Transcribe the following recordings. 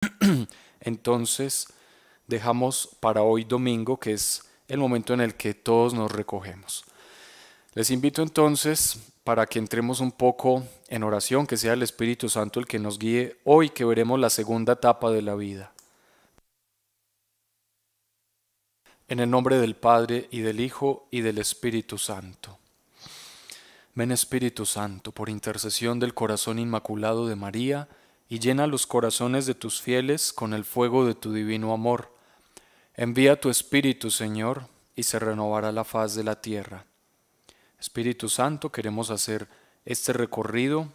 Entonces, dejamos para hoy domingo, que es el momento en el que todos nos recogemos. Les invito entonces para que entremos un poco en oración, que sea el Espíritu Santo el que nos guíe hoy, que veremos la segunda etapa de la vida. En el nombre del Padre y del Hijo y del Espíritu Santo. Ven Espíritu Santo, por intercesión del corazón inmaculado de María, y llena los corazones de tus fieles con el fuego de tu divino amor. Envía tu Espíritu, Señor, y se renovará la faz de la tierra. Espíritu Santo, queremos hacer este recorrido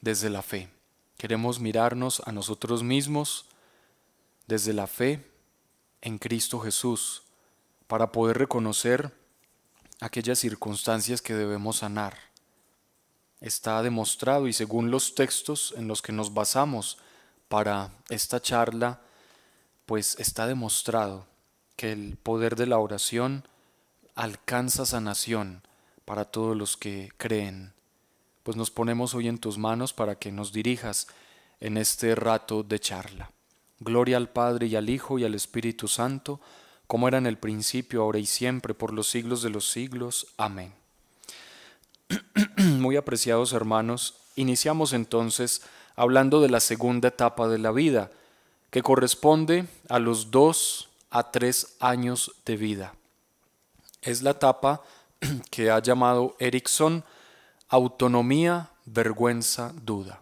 desde la fe. Queremos mirarnos a nosotros mismos desde la fe en Cristo Jesús para poder reconocer aquellas circunstancias que debemos sanar Está demostrado y según los textos en los que nos basamos para esta charla, pues está demostrado que el poder de la oración alcanza sanación para todos los que creen. Pues nos ponemos hoy en tus manos para que nos dirijas en este rato de charla. Gloria al Padre y al Hijo y al Espíritu Santo, como era en el principio, ahora y siempre, por los siglos de los siglos. Amén. Muy apreciados hermanos, iniciamos entonces hablando de la segunda etapa de la vida, que corresponde a los dos a tres años de vida. Es la etapa que ha llamado Erickson autonomía, vergüenza, duda.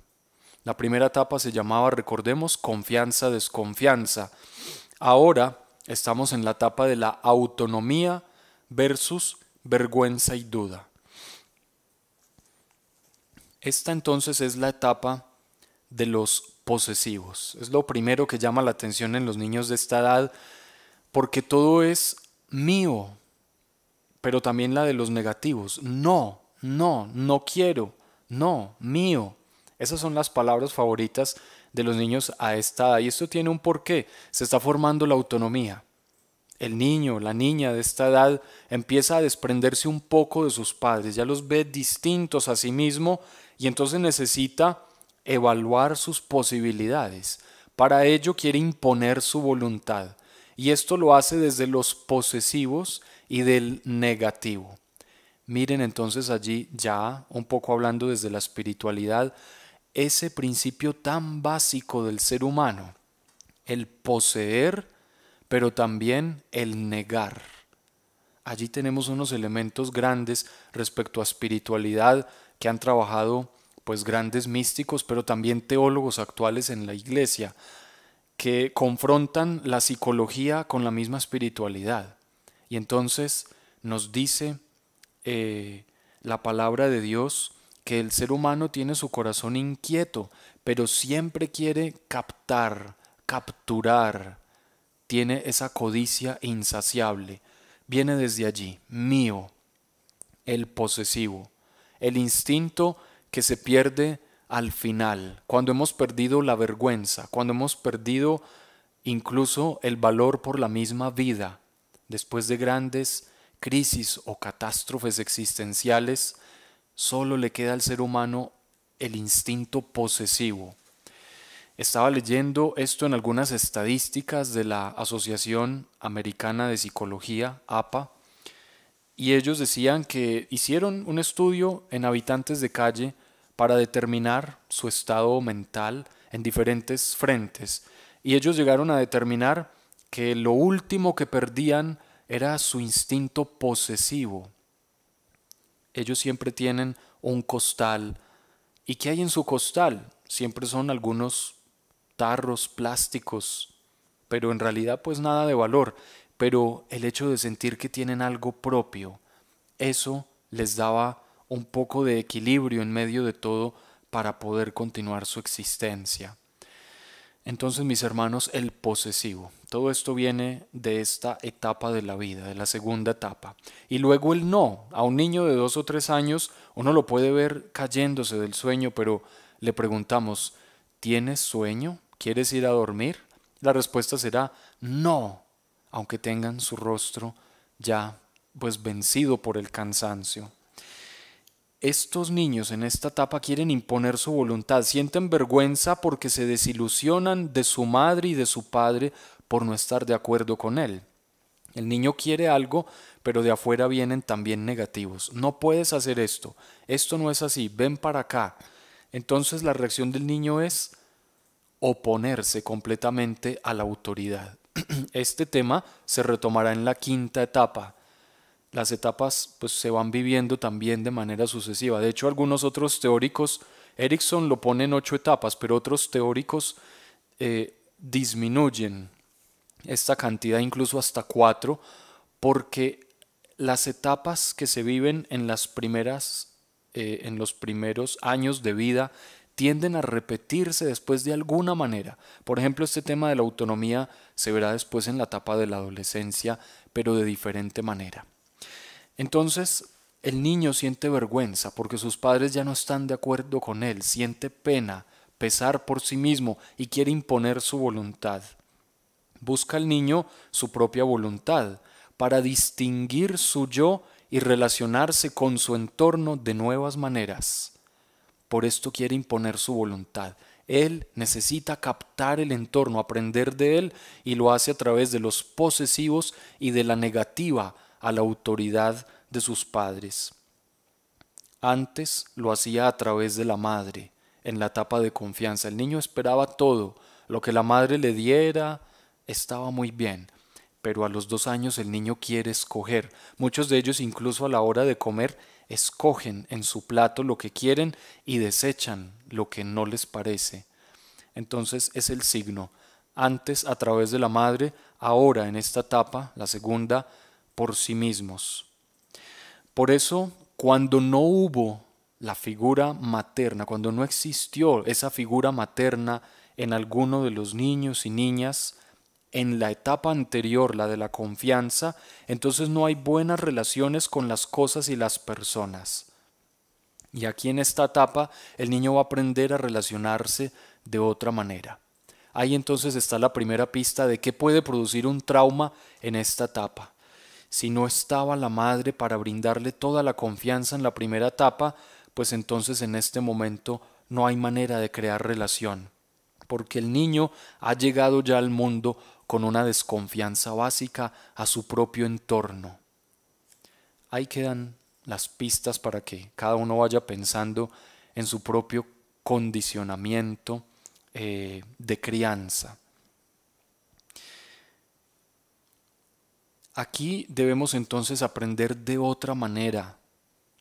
La primera etapa se llamaba, recordemos, confianza, desconfianza. Ahora estamos en la etapa de la autonomía versus vergüenza y duda. Esta entonces es la etapa de los posesivos. Es lo primero que llama la atención en los niños de esta edad, porque todo es mío, pero también la de los negativos. No, no, no quiero, no, mío. Esas son las palabras favoritas de los niños a esta edad. Y esto tiene un porqué. Se está formando la autonomía. El niño, la niña de esta edad empieza a desprenderse un poco de sus padres, ya los ve distintos a sí mismo y entonces necesita evaluar sus posibilidades. Para ello quiere imponer su voluntad y esto lo hace desde los posesivos y del negativo. Miren entonces allí ya, un poco hablando desde la espiritualidad, ese principio tan básico del ser humano, el poseer, pero también el negar. Allí tenemos unos elementos grandes respecto a espiritualidad que han trabajado pues grandes místicos, pero también teólogos actuales en la iglesia, que confrontan la psicología con la misma espiritualidad. Y entonces nos dice eh, la palabra de Dios que el ser humano tiene su corazón inquieto, pero siempre quiere captar, capturar, tiene esa codicia insaciable. Viene desde allí, mío, el posesivo el instinto que se pierde al final, cuando hemos perdido la vergüenza, cuando hemos perdido incluso el valor por la misma vida, después de grandes crisis o catástrofes existenciales, solo le queda al ser humano el instinto posesivo. Estaba leyendo esto en algunas estadísticas de la Asociación Americana de Psicología, APA, y ellos decían que hicieron un estudio en habitantes de calle para determinar su estado mental en diferentes frentes y ellos llegaron a determinar que lo último que perdían era su instinto posesivo. Ellos siempre tienen un costal. ¿Y qué hay en su costal? Siempre son algunos tarros plásticos, pero en realidad pues nada de valor pero el hecho de sentir que tienen algo propio, eso les daba un poco de equilibrio en medio de todo para poder continuar su existencia. Entonces, mis hermanos, el posesivo. Todo esto viene de esta etapa de la vida, de la segunda etapa. Y luego el no. A un niño de dos o tres años uno lo puede ver cayéndose del sueño, pero le preguntamos, ¿tienes sueño? ¿Quieres ir a dormir? La respuesta será no aunque tengan su rostro ya pues vencido por el cansancio. Estos niños en esta etapa quieren imponer su voluntad, sienten vergüenza porque se desilusionan de su madre y de su padre por no estar de acuerdo con él. El niño quiere algo, pero de afuera vienen también negativos. No puedes hacer esto, esto no es así, ven para acá. Entonces la reacción del niño es oponerse completamente a la autoridad. Este tema se retomará en la quinta etapa. Las etapas pues, se van viviendo también de manera sucesiva. De hecho, algunos otros teóricos, Erickson lo pone en ocho etapas, pero otros teóricos eh, disminuyen esta cantidad incluso hasta cuatro, porque las etapas que se viven en las primeras eh, en los primeros años de vida tienden a repetirse después de alguna manera. Por ejemplo, este tema de la autonomía se verá después en la etapa de la adolescencia, pero de diferente manera. Entonces, el niño siente vergüenza porque sus padres ya no están de acuerdo con él, siente pena, pesar por sí mismo y quiere imponer su voluntad. Busca el niño su propia voluntad para distinguir su yo y relacionarse con su entorno de nuevas maneras. Por esto quiere imponer su voluntad. Él necesita captar el entorno, aprender de él y lo hace a través de los posesivos y de la negativa a la autoridad de sus padres. Antes lo hacía a través de la madre, en la etapa de confianza. El niño esperaba todo, lo que la madre le diera estaba muy bien, pero a los dos años el niño quiere escoger. Muchos de ellos incluso a la hora de comer escogen en su plato lo que quieren y desechan lo que no les parece. Entonces es el signo, antes a través de la madre, ahora en esta etapa, la segunda, por sí mismos. Por eso, cuando no hubo la figura materna, cuando no existió esa figura materna en alguno de los niños y niñas, en la etapa anterior, la de la confianza, entonces no hay buenas relaciones con las cosas y las personas. Y aquí en esta etapa el niño va a aprender a relacionarse de otra manera. Ahí entonces está la primera pista de qué puede producir un trauma en esta etapa. Si no estaba la madre para brindarle toda la confianza en la primera etapa, pues entonces en este momento no hay manera de crear relación, porque el niño ha llegado ya al mundo con una desconfianza básica a su propio entorno. Ahí quedan las pistas para que cada uno vaya pensando en su propio condicionamiento eh, de crianza. Aquí debemos entonces aprender de otra manera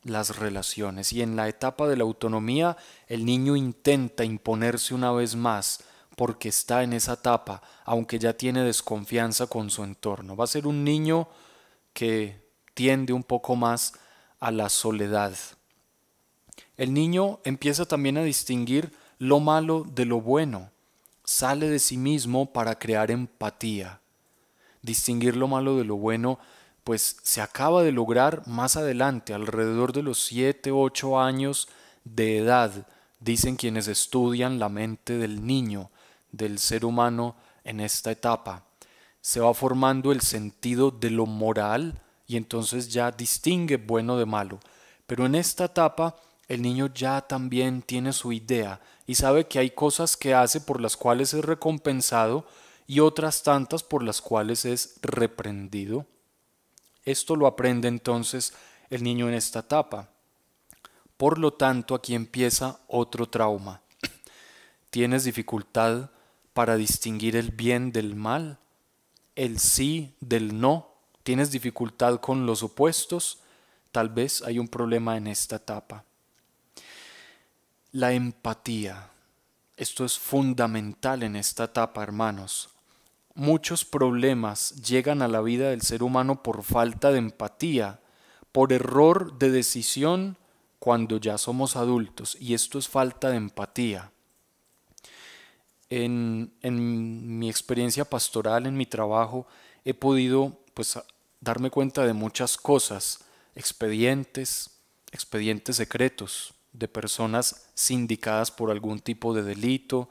las relaciones y en la etapa de la autonomía el niño intenta imponerse una vez más porque está en esa etapa, aunque ya tiene desconfianza con su entorno. Va a ser un niño que tiende un poco más a la soledad. El niño empieza también a distinguir lo malo de lo bueno. Sale de sí mismo para crear empatía. Distinguir lo malo de lo bueno, pues se acaba de lograr más adelante, alrededor de los 7, 8 años de edad, dicen quienes estudian la mente del niño del ser humano en esta etapa. Se va formando el sentido de lo moral y entonces ya distingue bueno de malo. Pero en esta etapa el niño ya también tiene su idea y sabe que hay cosas que hace por las cuales es recompensado y otras tantas por las cuales es reprendido. Esto lo aprende entonces el niño en esta etapa. Por lo tanto, aquí empieza otro trauma. Tienes dificultad para distinguir el bien del mal, el sí del no. ¿Tienes dificultad con los opuestos? Tal vez hay un problema en esta etapa. La empatía. Esto es fundamental en esta etapa, hermanos. Muchos problemas llegan a la vida del ser humano por falta de empatía, por error de decisión cuando ya somos adultos, y esto es falta de empatía en, mi experiencia pastoral, en mi trabajo, he podido pues, darme cuenta de muchas cosas, expedientes, expedientes secretos de personas sindicadas por algún tipo de delito,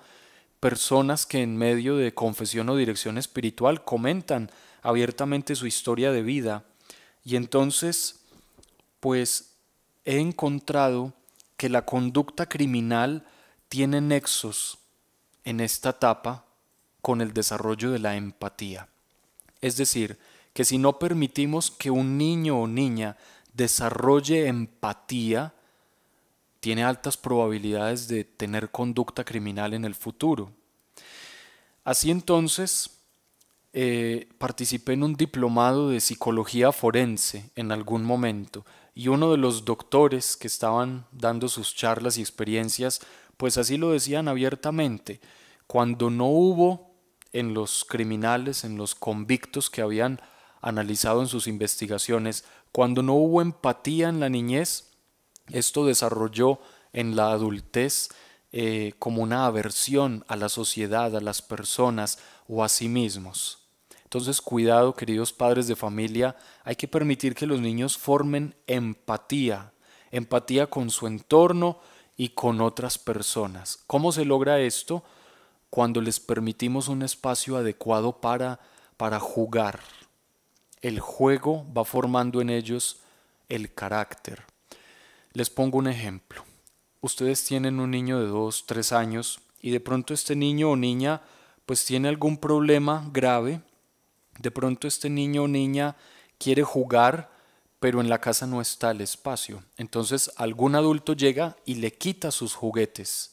personas que en medio de confesión o dirección espiritual comentan abiertamente su historia de vida. Y entonces, pues he encontrado que la conducta criminal tiene nexos en esta etapa con el desarrollo de la empatía. Es decir, que si no permitimos que un niño o niña desarrolle empatía, tiene altas probabilidades de tener conducta criminal en el futuro. Así entonces, eh, participé en un diplomado de psicología forense en algún momento y uno de los doctores que estaban dando sus charlas y experiencias pues así lo decían abiertamente, cuando no hubo en los criminales, en los convictos que habían analizado en sus investigaciones, cuando no hubo empatía en la niñez, esto desarrolló en la adultez eh, como una aversión a la sociedad, a las personas o a sí mismos. Entonces, cuidado, queridos padres de familia, hay que permitir que los niños formen empatía, empatía con su entorno, y con otras personas. ¿Cómo se logra esto? Cuando les permitimos un espacio adecuado para, para jugar. El juego va formando en ellos el carácter. Les pongo un ejemplo. Ustedes tienen un niño de 2, 3 años y de pronto este niño o niña pues tiene algún problema grave. De pronto este niño o niña quiere jugar pero en la casa no está el espacio. Entonces algún adulto llega y le quita sus juguetes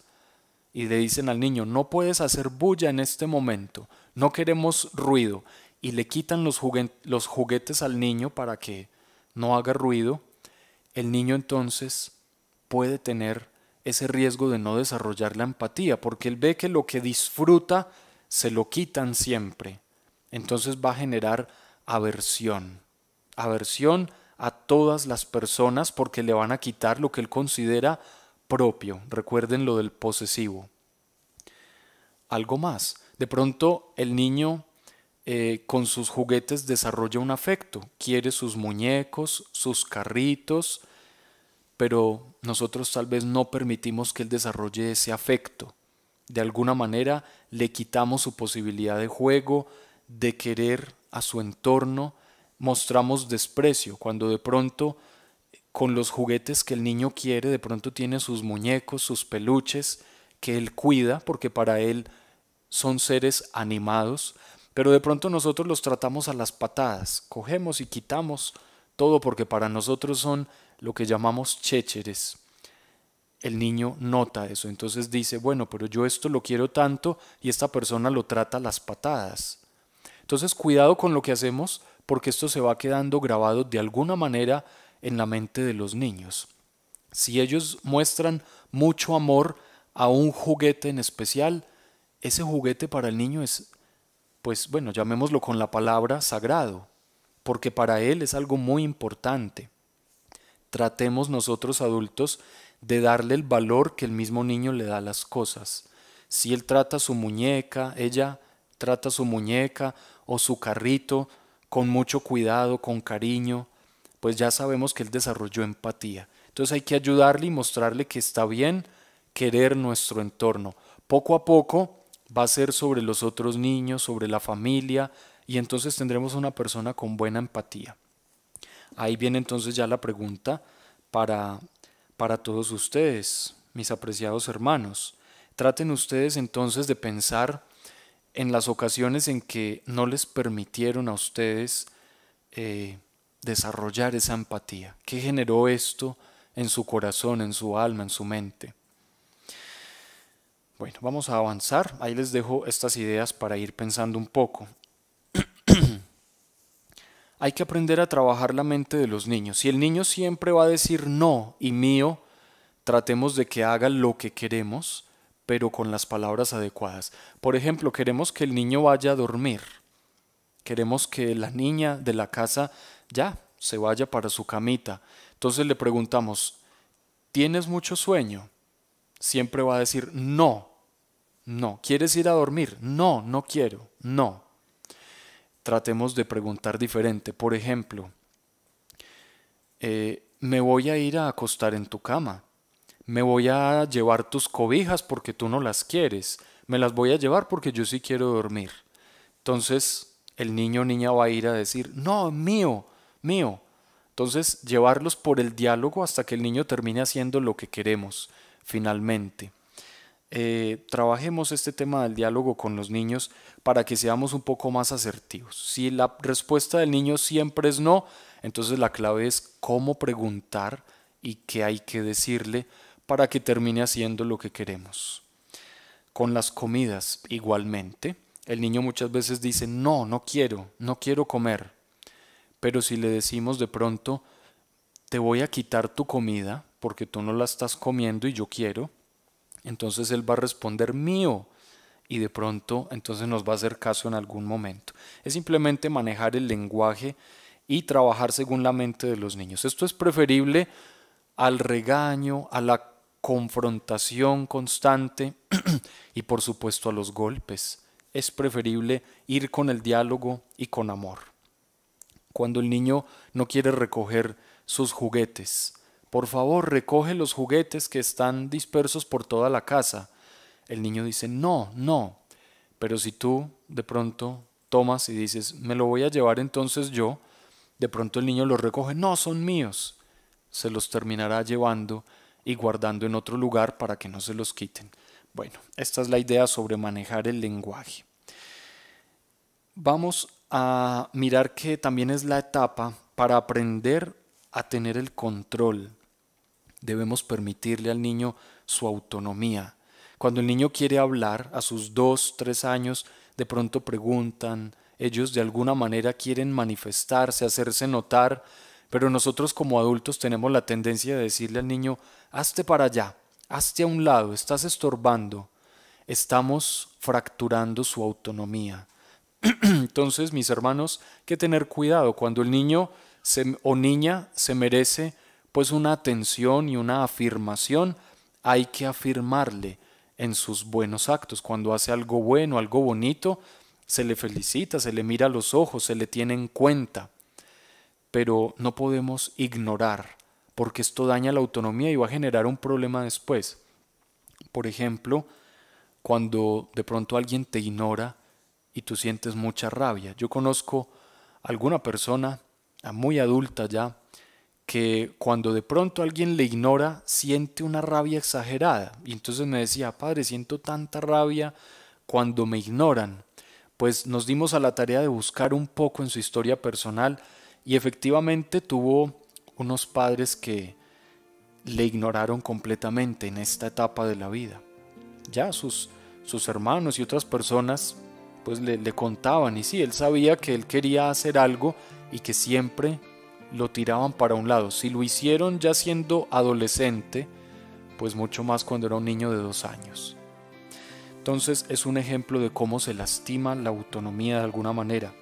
y le dicen al niño, no puedes hacer bulla en este momento, no queremos ruido, y le quitan los, los juguetes al niño para que no haga ruido, el niño entonces puede tener ese riesgo de no desarrollar la empatía, porque él ve que lo que disfruta se lo quitan siempre. Entonces va a generar aversión, aversión a todas las personas porque le van a quitar lo que él considera propio. Recuerden lo del posesivo. Algo más. De pronto el niño eh, con sus juguetes desarrolla un afecto, quiere sus muñecos, sus carritos, pero nosotros tal vez no permitimos que él desarrolle ese afecto. De alguna manera le quitamos su posibilidad de juego, de querer a su entorno, mostramos desprecio, cuando de pronto con los juguetes que el niño quiere, de pronto tiene sus muñecos, sus peluches, que él cuida, porque para él son seres animados, pero de pronto nosotros los tratamos a las patadas, cogemos y quitamos todo porque para nosotros son lo que llamamos chécheres. El niño nota eso, entonces dice, bueno, pero yo esto lo quiero tanto y esta persona lo trata a las patadas. Entonces cuidado con lo que hacemos porque esto se va quedando grabado de alguna manera en la mente de los niños. Si ellos muestran mucho amor a un juguete en especial, ese juguete para el niño es, pues bueno, llamémoslo con la palabra sagrado, porque para él es algo muy importante. Tratemos nosotros adultos de darle el valor que el mismo niño le da a las cosas. Si él trata su muñeca, ella trata su muñeca o su carrito con mucho cuidado, con cariño, pues ya sabemos que él desarrolló empatía. Entonces hay que ayudarle y mostrarle que está bien querer nuestro entorno. Poco a poco va a ser sobre los otros niños, sobre la familia, y entonces tendremos una persona con buena empatía. Ahí viene entonces ya la pregunta para, para todos ustedes, mis apreciados hermanos. Traten ustedes entonces de pensar en las ocasiones en que no les permitieron a ustedes eh, desarrollar esa empatía? ¿Qué generó esto en su corazón, en su alma, en su mente? Bueno, vamos a avanzar. Ahí les dejo estas ideas para ir pensando un poco. Hay que aprender a trabajar la mente de los niños. Si el niño siempre va a decir no y mío, tratemos de que haga lo que queremos pero con las palabras adecuadas. Por ejemplo, queremos que el niño vaya a dormir. Queremos que la niña de la casa ya se vaya para su camita. Entonces le preguntamos, ¿tienes mucho sueño? Siempre va a decir, no, no. ¿Quieres ir a dormir? No, no quiero, no. Tratemos de preguntar diferente. Por ejemplo, eh, me voy a ir a acostar en tu cama me voy a llevar tus cobijas porque tú no las quieres, me las voy a llevar porque yo sí quiero dormir. Entonces el niño o niña va a ir a decir, no, mío, mío. Entonces llevarlos por el diálogo hasta que el niño termine haciendo lo que queremos, finalmente. Eh, trabajemos este tema del diálogo con los niños para que seamos un poco más asertivos. Si la respuesta del niño siempre es no, entonces la clave es cómo preguntar y qué hay que decirle para que termine haciendo lo que queremos. Con las comidas igualmente. El niño muchas veces dice, no, no quiero, no quiero comer. Pero si le decimos de pronto, te voy a quitar tu comida porque tú no la estás comiendo y yo quiero, entonces él va a responder mío y de pronto entonces nos va a hacer caso en algún momento. Es simplemente manejar el lenguaje y trabajar según la mente de los niños. Esto es preferible al regaño, a la confrontación constante y por supuesto a los golpes. Es preferible ir con el diálogo y con amor. Cuando el niño no quiere recoger sus juguetes, por favor recoge los juguetes que están dispersos por toda la casa. El niño dice, no, no. Pero si tú de pronto tomas y dices, me lo voy a llevar entonces yo, de pronto el niño los recoge, no, son míos. Se los terminará llevando y guardando en otro lugar para que no se los quiten. Bueno, esta es la idea sobre manejar el lenguaje. Vamos a mirar que también es la etapa para aprender a tener el control. Debemos permitirle al niño su autonomía. Cuando el niño quiere hablar, a sus dos, tres años, de pronto preguntan, ellos de alguna manera quieren manifestarse, hacerse notar, pero nosotros como adultos tenemos la tendencia de decirle al niño, hazte para allá, hazte a un lado, estás estorbando. Estamos fracturando su autonomía. Entonces, mis hermanos, que tener cuidado cuando el niño o niña se merece pues una atención y una afirmación, hay que afirmarle en sus buenos actos. Cuando hace algo bueno, algo bonito, se le felicita, se le mira a los ojos, se le tiene en cuenta pero no podemos ignorar, porque esto daña la autonomía y va a generar un problema después. Por ejemplo, cuando de pronto alguien te ignora y tú sientes mucha rabia. Yo conozco alguna persona, muy adulta ya, que cuando de pronto alguien le ignora, siente una rabia exagerada. Y entonces me decía, padre, siento tanta rabia cuando me ignoran. Pues nos dimos a la tarea de buscar un poco en su historia personal y efectivamente tuvo unos padres que le ignoraron completamente en esta etapa de la vida. Ya sus, sus hermanos y otras personas pues le, le contaban y sí, él sabía que él quería hacer algo y que siempre lo tiraban para un lado. Si lo hicieron ya siendo adolescente, pues mucho más cuando era un niño de dos años. Entonces es un ejemplo de cómo se lastima la autonomía de alguna manera.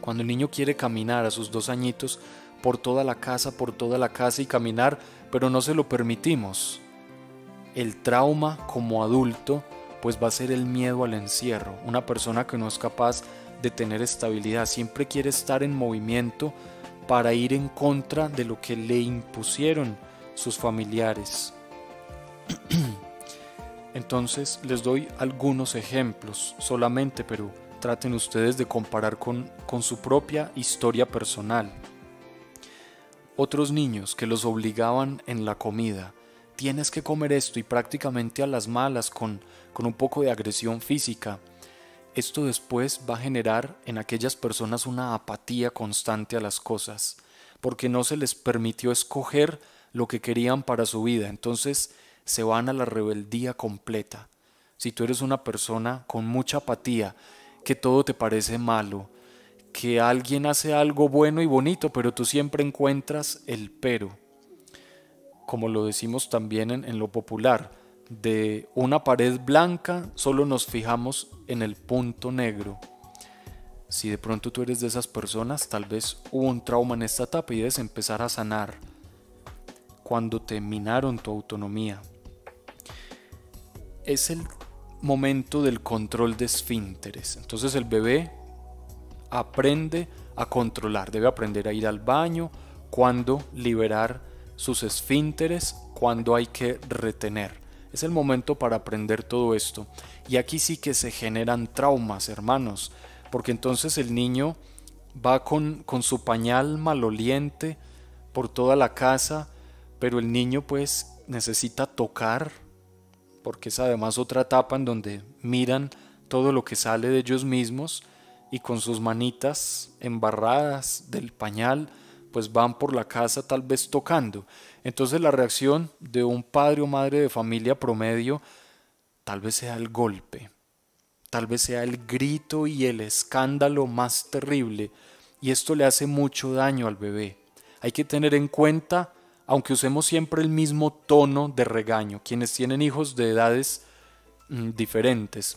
Cuando el niño quiere caminar a sus dos añitos por toda la casa, por toda la casa y caminar, pero no se lo permitimos. El trauma como adulto pues va a ser el miedo al encierro, una persona que no es capaz de tener estabilidad, siempre quiere estar en movimiento para ir en contra de lo que le impusieron sus familiares. Entonces les doy algunos ejemplos solamente, pero traten ustedes de comparar con con su propia historia personal. Otros niños que los obligaban en la comida, tienes que comer esto y prácticamente a las malas con, con un poco de agresión física. Esto después va a generar en aquellas personas una apatía constante a las cosas, porque no se les permitió escoger lo que querían para su vida, entonces se van a la rebeldía completa. Si tú eres una persona con mucha apatía, que todo te parece malo, que alguien hace algo bueno y bonito, pero tú siempre encuentras el pero, como lo decimos también en, lo popular, de una pared blanca solo nos fijamos en el punto negro. Si de pronto tú eres de esas personas, tal vez hubo un trauma en esta etapa y debes empezar a sanar cuando te minaron tu autonomía. Es el momento del control de esfínteres. Entonces el bebé aprende a controlar, debe aprender a ir al baño, cuando liberar sus esfínteres, cuando hay que retener. Es el momento para aprender todo esto. Y aquí sí que se generan traumas, hermanos, porque entonces el niño va con, con su pañal maloliente por toda la casa, pero el niño pues necesita tocar, porque es además otra etapa en donde miran todo lo que sale de ellos mismos y con sus manitas embarradas del pañal, pues van por la casa tal vez tocando. Entonces la reacción de un padre o madre de familia promedio tal vez sea el golpe, tal vez sea el grito y el escándalo más terrible, y esto le hace mucho daño al bebé. Hay que tener en cuenta, aunque usemos siempre el mismo tono de regaño, quienes tienen hijos de edades mm, diferentes,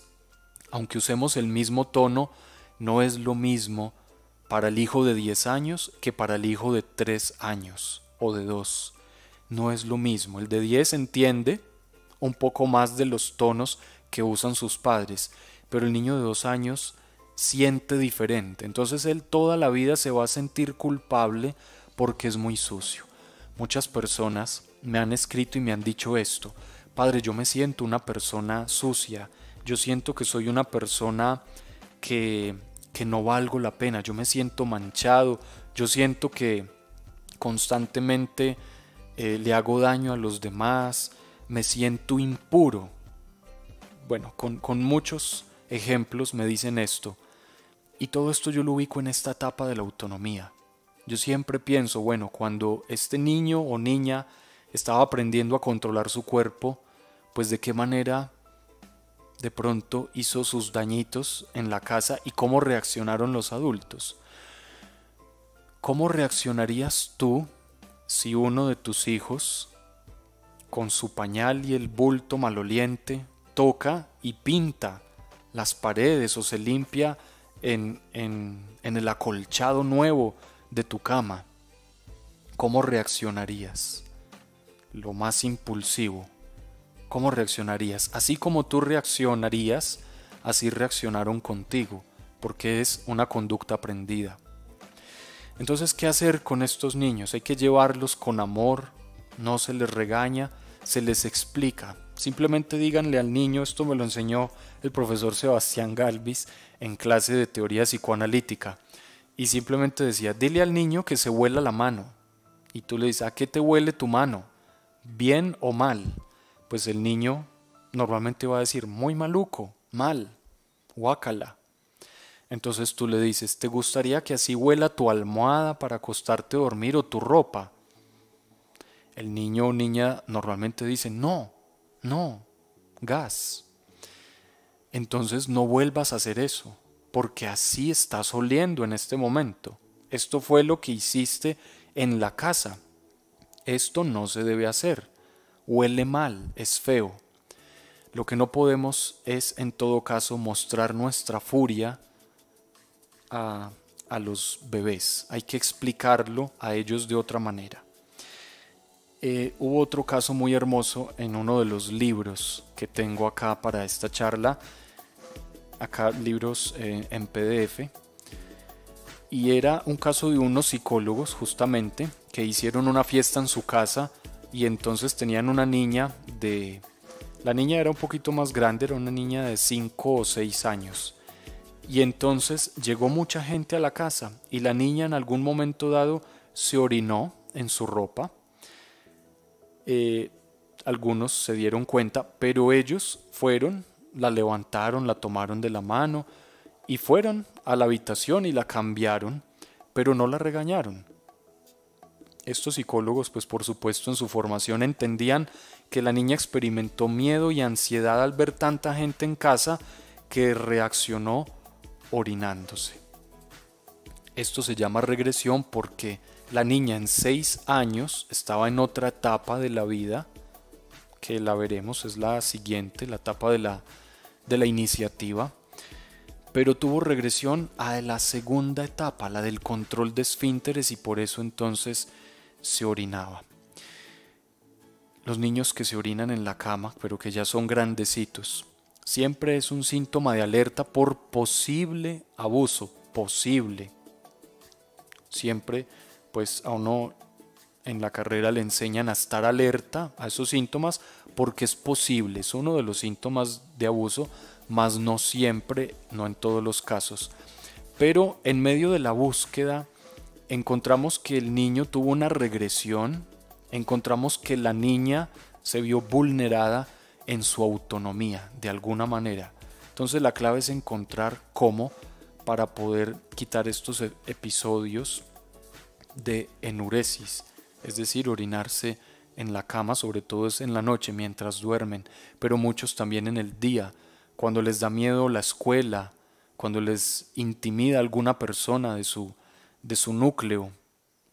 aunque usemos el mismo tono, no es lo mismo para el hijo de 10 años que para el hijo de 3 años o de 2. No es lo mismo. El de 10 entiende un poco más de los tonos que usan sus padres, pero el niño de 2 años siente diferente. Entonces él toda la vida se va a sentir culpable porque es muy sucio. Muchas personas me han escrito y me han dicho esto. Padre, yo me siento una persona sucia. Yo siento que soy una persona que, no valgo la pena, yo me siento manchado, yo siento que constantemente eh, le hago daño a los demás, me siento impuro. Bueno, con, con muchos ejemplos me dicen esto. Y todo esto yo lo ubico en esta etapa de la autonomía. Yo siempre pienso, bueno, cuando este niño o niña estaba aprendiendo a controlar su cuerpo, pues de qué manera de pronto hizo sus dañitos en la casa y cómo reaccionaron los adultos. ¿Cómo reaccionarías tú si uno de tus hijos, con su pañal y el bulto maloliente, toca y pinta las paredes o se limpia en, el acolchado nuevo de tu cama? ¿Cómo reaccionarías? Lo más impulsivo, ¿cómo reaccionarías? Así como tú reaccionarías, así reaccionaron contigo, porque es una conducta aprendida. Entonces, ¿qué hacer con estos niños? Hay que llevarlos con amor, no se les regaña, se les explica. Simplemente díganle al niño, esto me lo enseñó el profesor Sebastián Galvis en clase de teoría psicoanalítica. Y simplemente decía, dile al niño que se huela la mano. Y tú le dices, ¿a qué te huele tu mano? ¿Bien o mal? pues el niño normalmente va a decir muy maluco, mal, guácala. Entonces tú le dices, ¿te gustaría que así huela tu almohada para acostarte a dormir o tu ropa? El niño o niña normalmente dice, no, no, gas. Entonces no vuelvas a hacer eso, porque así estás oliendo en este momento. Esto fue lo que hiciste en la casa. Esto no se debe hacer huele mal, es feo. Lo que no podemos es en todo caso mostrar nuestra furia a, a los bebés. Hay que explicarlo a ellos de otra manera. Eh, hubo otro caso muy hermoso en uno de los libros que tengo acá para esta charla. Acá libros eh, en PDF. Y era un caso de unos psicólogos justamente que hicieron una fiesta en su casa y entonces tenían una niña de... La niña era un poquito más grande, era una niña de 5 o 6 años. Y entonces llegó mucha gente a la casa y la niña en algún momento dado se orinó en su ropa. Eh, algunos se dieron cuenta, pero ellos fueron, la levantaron, la tomaron de la mano y fueron a la habitación y la cambiaron, pero no la regañaron. Estos psicólogos, pues por supuesto en su formación entendían que la niña experimentó miedo y ansiedad al ver tanta gente en casa que reaccionó orinándose. Esto se llama regresión porque la niña en seis años estaba en otra etapa de la vida, que la veremos, es la siguiente, la etapa de la, de la iniciativa, pero tuvo regresión a la segunda etapa, la del control de esfínteres y por eso entonces se orinaba. Los niños que se orinan en la cama, pero que ya son grandecitos, siempre es un síntoma de alerta por posible abuso, posible. Siempre, pues a uno en la carrera le enseñan a estar alerta a esos síntomas porque es posible, es uno de los síntomas de abuso, más no siempre, no en todos los casos. Pero en medio de la búsqueda encontramos que el niño tuvo una regresión, encontramos que la niña se vio vulnerada en su autonomía de alguna manera. Entonces la clave es encontrar cómo para poder quitar estos e-, episodios de enuresis, es decir, orinarse en la cama, sobre todo es en la noche mientras duermen, pero muchos también en el día, cuando les da miedo la escuela, cuando les intimida alguna persona de su de su núcleo,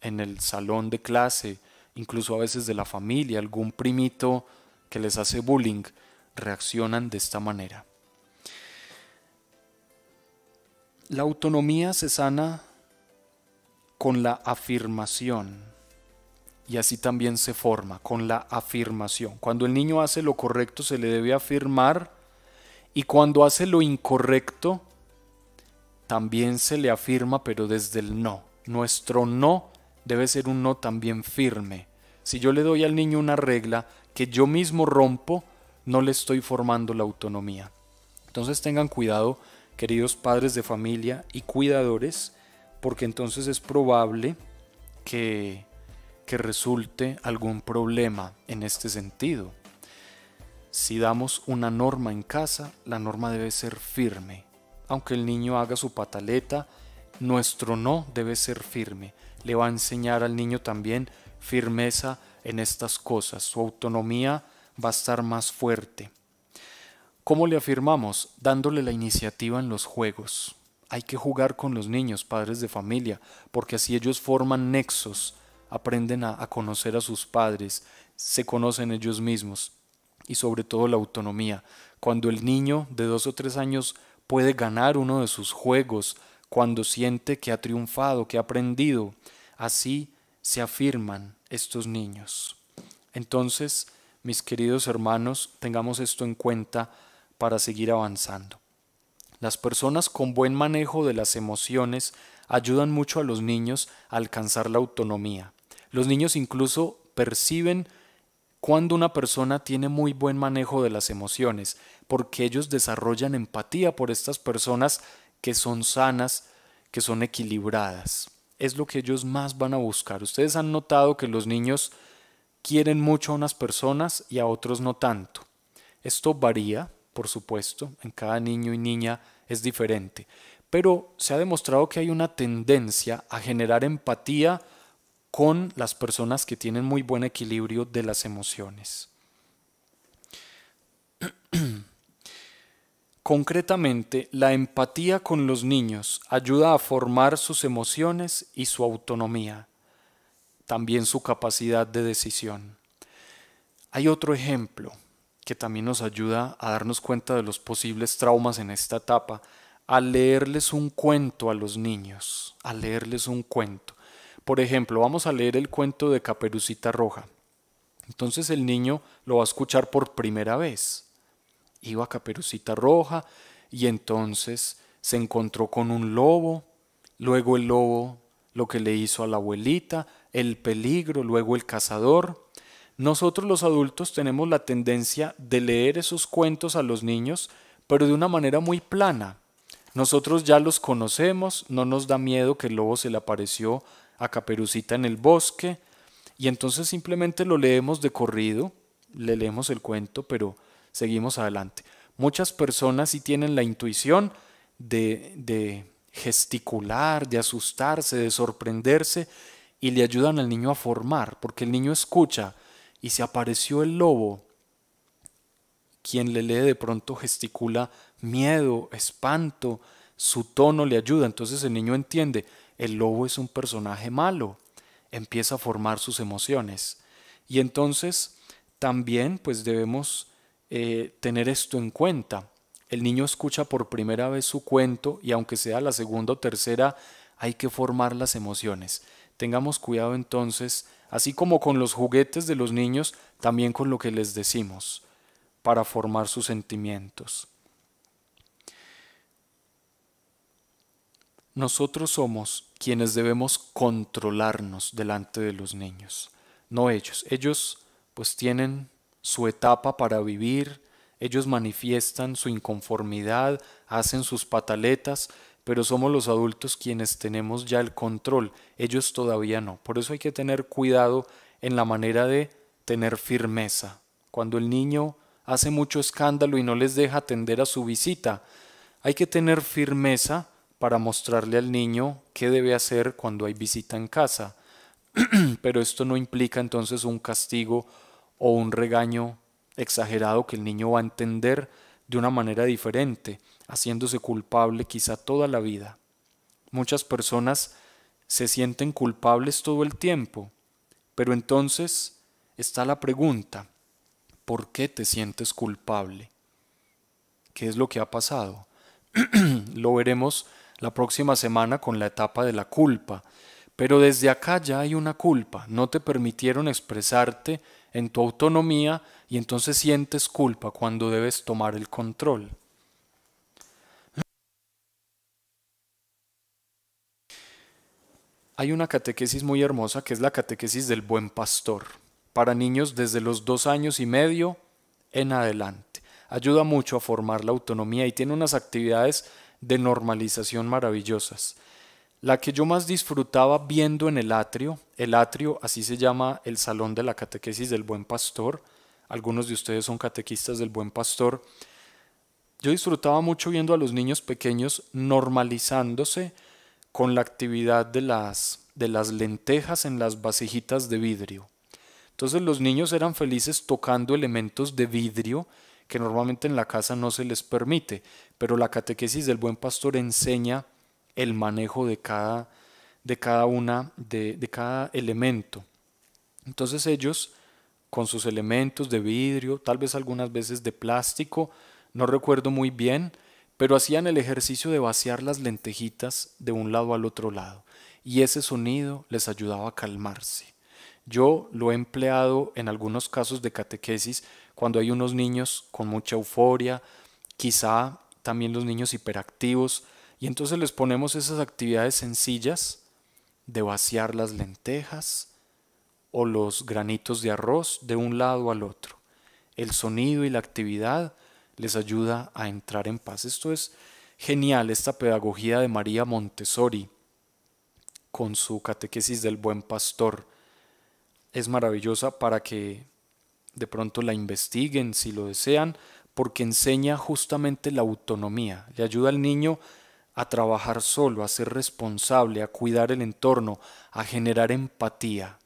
en el salón de clase, incluso a veces de la familia, algún primito que les hace bullying, reaccionan de esta manera. La autonomía se sana con la afirmación y así también se forma, con la afirmación. Cuando el niño hace lo correcto se le debe afirmar y cuando hace lo incorrecto también se le afirma, pero desde el no. Nuestro no debe ser un no también firme. Si yo le doy al niño una regla que yo mismo rompo, no le estoy formando la autonomía. Entonces tengan cuidado, queridos padres de familia y cuidadores, porque entonces es probable que, que resulte algún problema en este sentido. Si damos una norma en casa, la norma debe ser firme, aunque el niño haga su pataleta, nuestro no debe ser firme. Le va a enseñar al niño también firmeza en estas cosas. Su autonomía va a estar más fuerte. ¿Cómo le afirmamos? Dándole la iniciativa en los juegos. Hay que jugar con los niños, padres de familia, porque así ellos forman nexos, aprenden a, conocer a sus padres, se conocen ellos mismos y sobre todo la autonomía. Cuando el niño de dos o tres años puede ganar uno de sus juegos cuando siente que ha triunfado, que ha aprendido. Así se afirman estos niños. Entonces, mis queridos hermanos, tengamos esto en cuenta para seguir avanzando. Las personas con buen manejo de las emociones ayudan mucho a los niños a alcanzar la autonomía. Los niños incluso perciben cuando una persona tiene muy buen manejo de las emociones, porque ellos desarrollan empatía por estas personas que son sanas, que son equilibradas. Es lo que ellos más van a buscar. Ustedes han notado que los niños quieren mucho a unas personas y a otros no tanto. Esto varía, por supuesto, en cada niño y niña es diferente, pero se ha demostrado que hay una tendencia a generar empatía con las personas que tienen muy buen equilibrio de las emociones. Concretamente, la empatía con los niños ayuda a formar sus emociones y su autonomía, también su capacidad de decisión. Hay otro ejemplo que también nos ayuda a darnos cuenta de los posibles traumas en esta etapa, al leerles un cuento a los niños, al leerles un cuento. Por ejemplo, vamos a leer el cuento de Caperucita Roja. Entonces el niño lo va a escuchar por primera vez. Iba a Caperucita Roja y entonces se encontró con un lobo, luego el lobo lo que le hizo a la abuelita, el peligro, luego el cazador. Nosotros los adultos tenemos la tendencia de leer esos cuentos a los niños, pero de una manera muy plana. Nosotros ya los conocemos, no nos da miedo que el lobo se le apareció a Caperucita en el bosque, y entonces simplemente lo leemos de corrido, le leemos el cuento, pero seguimos adelante. Muchas personas sí tienen la intuición de, de gesticular, de asustarse, de sorprenderse, y le ayudan al niño a formar, porque el niño escucha, y se apareció el lobo, quien le lee de pronto gesticula miedo, espanto, su tono le ayuda, entonces el niño entiende, el lobo es un personaje malo, empieza a formar sus emociones. Y entonces también pues debemos eh, tener esto en cuenta. El niño escucha por primera vez su cuento y aunque sea la segunda o tercera, hay que formar las emociones. Tengamos cuidado entonces, así como con los juguetes de los niños, también con lo que les decimos, para formar sus sentimientos. Nosotros somos quienes debemos controlarnos delante de los niños, no ellos. Ellos pues tienen su etapa para vivir, ellos manifiestan su inconformidad, hacen sus pataletas, pero somos los adultos quienes tenemos ya el control, ellos todavía no. Por eso hay que tener cuidado en la manera de tener firmeza. Cuando el niño hace mucho escándalo y no les deja atender a su visita, hay que tener firmeza para mostrarle al niño qué debe hacer cuando hay visita en casa. Pero esto no implica entonces un castigo o un regaño exagerado que el niño va a entender de una manera diferente, haciéndose culpable quizá toda la vida. Muchas personas se sienten culpables todo el tiempo, pero entonces está la pregunta, ¿por qué te sientes culpable? ¿Qué es lo que ha pasado? Lo veremos la próxima semana con la etapa de la culpa. Pero desde acá ya hay una culpa, no te permitieron expresarte en tu autonomía y entonces sientes culpa cuando debes tomar el control. Hay una catequesis muy hermosa que es la catequesis del buen pastor, para niños desde los dos años y medio en adelante. Ayuda mucho a formar la autonomía y tiene unas actividades de normalización maravillosas. La que yo más disfrutaba viendo en el atrio, el atrio así se llama el salón de la catequesis del buen pastor, algunos de ustedes son catequistas del buen pastor, yo disfrutaba mucho viendo a los niños pequeños normalizándose con la actividad de las, de las lentejas en las vasijitas de vidrio. Entonces los niños eran felices tocando elementos de vidrio, que normalmente en la casa no se les permite, pero la catequesis del buen pastor enseña el manejo de cada, de cada una, de, cada elemento. Entonces ellos, con sus elementos de vidrio, tal vez algunas veces de plástico, no recuerdo muy bien, pero hacían el ejercicio de vaciar las lentejitas de un lado al otro lado, y ese sonido les ayudaba a calmarse. Yo lo he empleado en algunos casos de catequesis cuando hay unos niños con mucha euforia, quizá también los niños hiperactivos, y entonces les ponemos esas actividades sencillas de vaciar las lentejas o los granitos de arroz de un lado al otro. El sonido y la actividad les ayuda a entrar en paz. Esto es genial, esta pedagogía de María Montessori con su catequesis del buen pastor. Es maravillosa para que de pronto la investiguen si lo desean, porque enseña justamente la autonomía, le ayuda al niño a trabajar solo, a ser responsable, a cuidar el entorno, a generar empatía.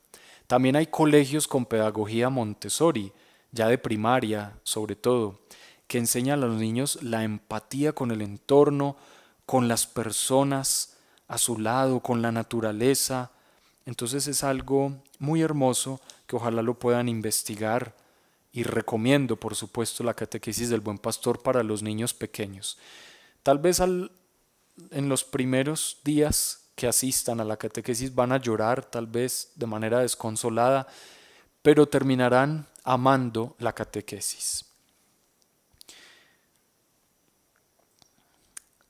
También hay colegios con pedagogía Montessori, ya de primaria sobre todo, que enseñan a los niños la empatía con el entorno, con las personas a su lado, con la naturaleza, entonces es algo muy hermoso que ojalá lo puedan investigar y recomiendo, por supuesto, la catequesis del buen pastor para los niños pequeños. Tal vez en los primeros días que asistan a la catequesis van a llorar tal vez de manera desconsolada, pero terminarán amando la catequesis.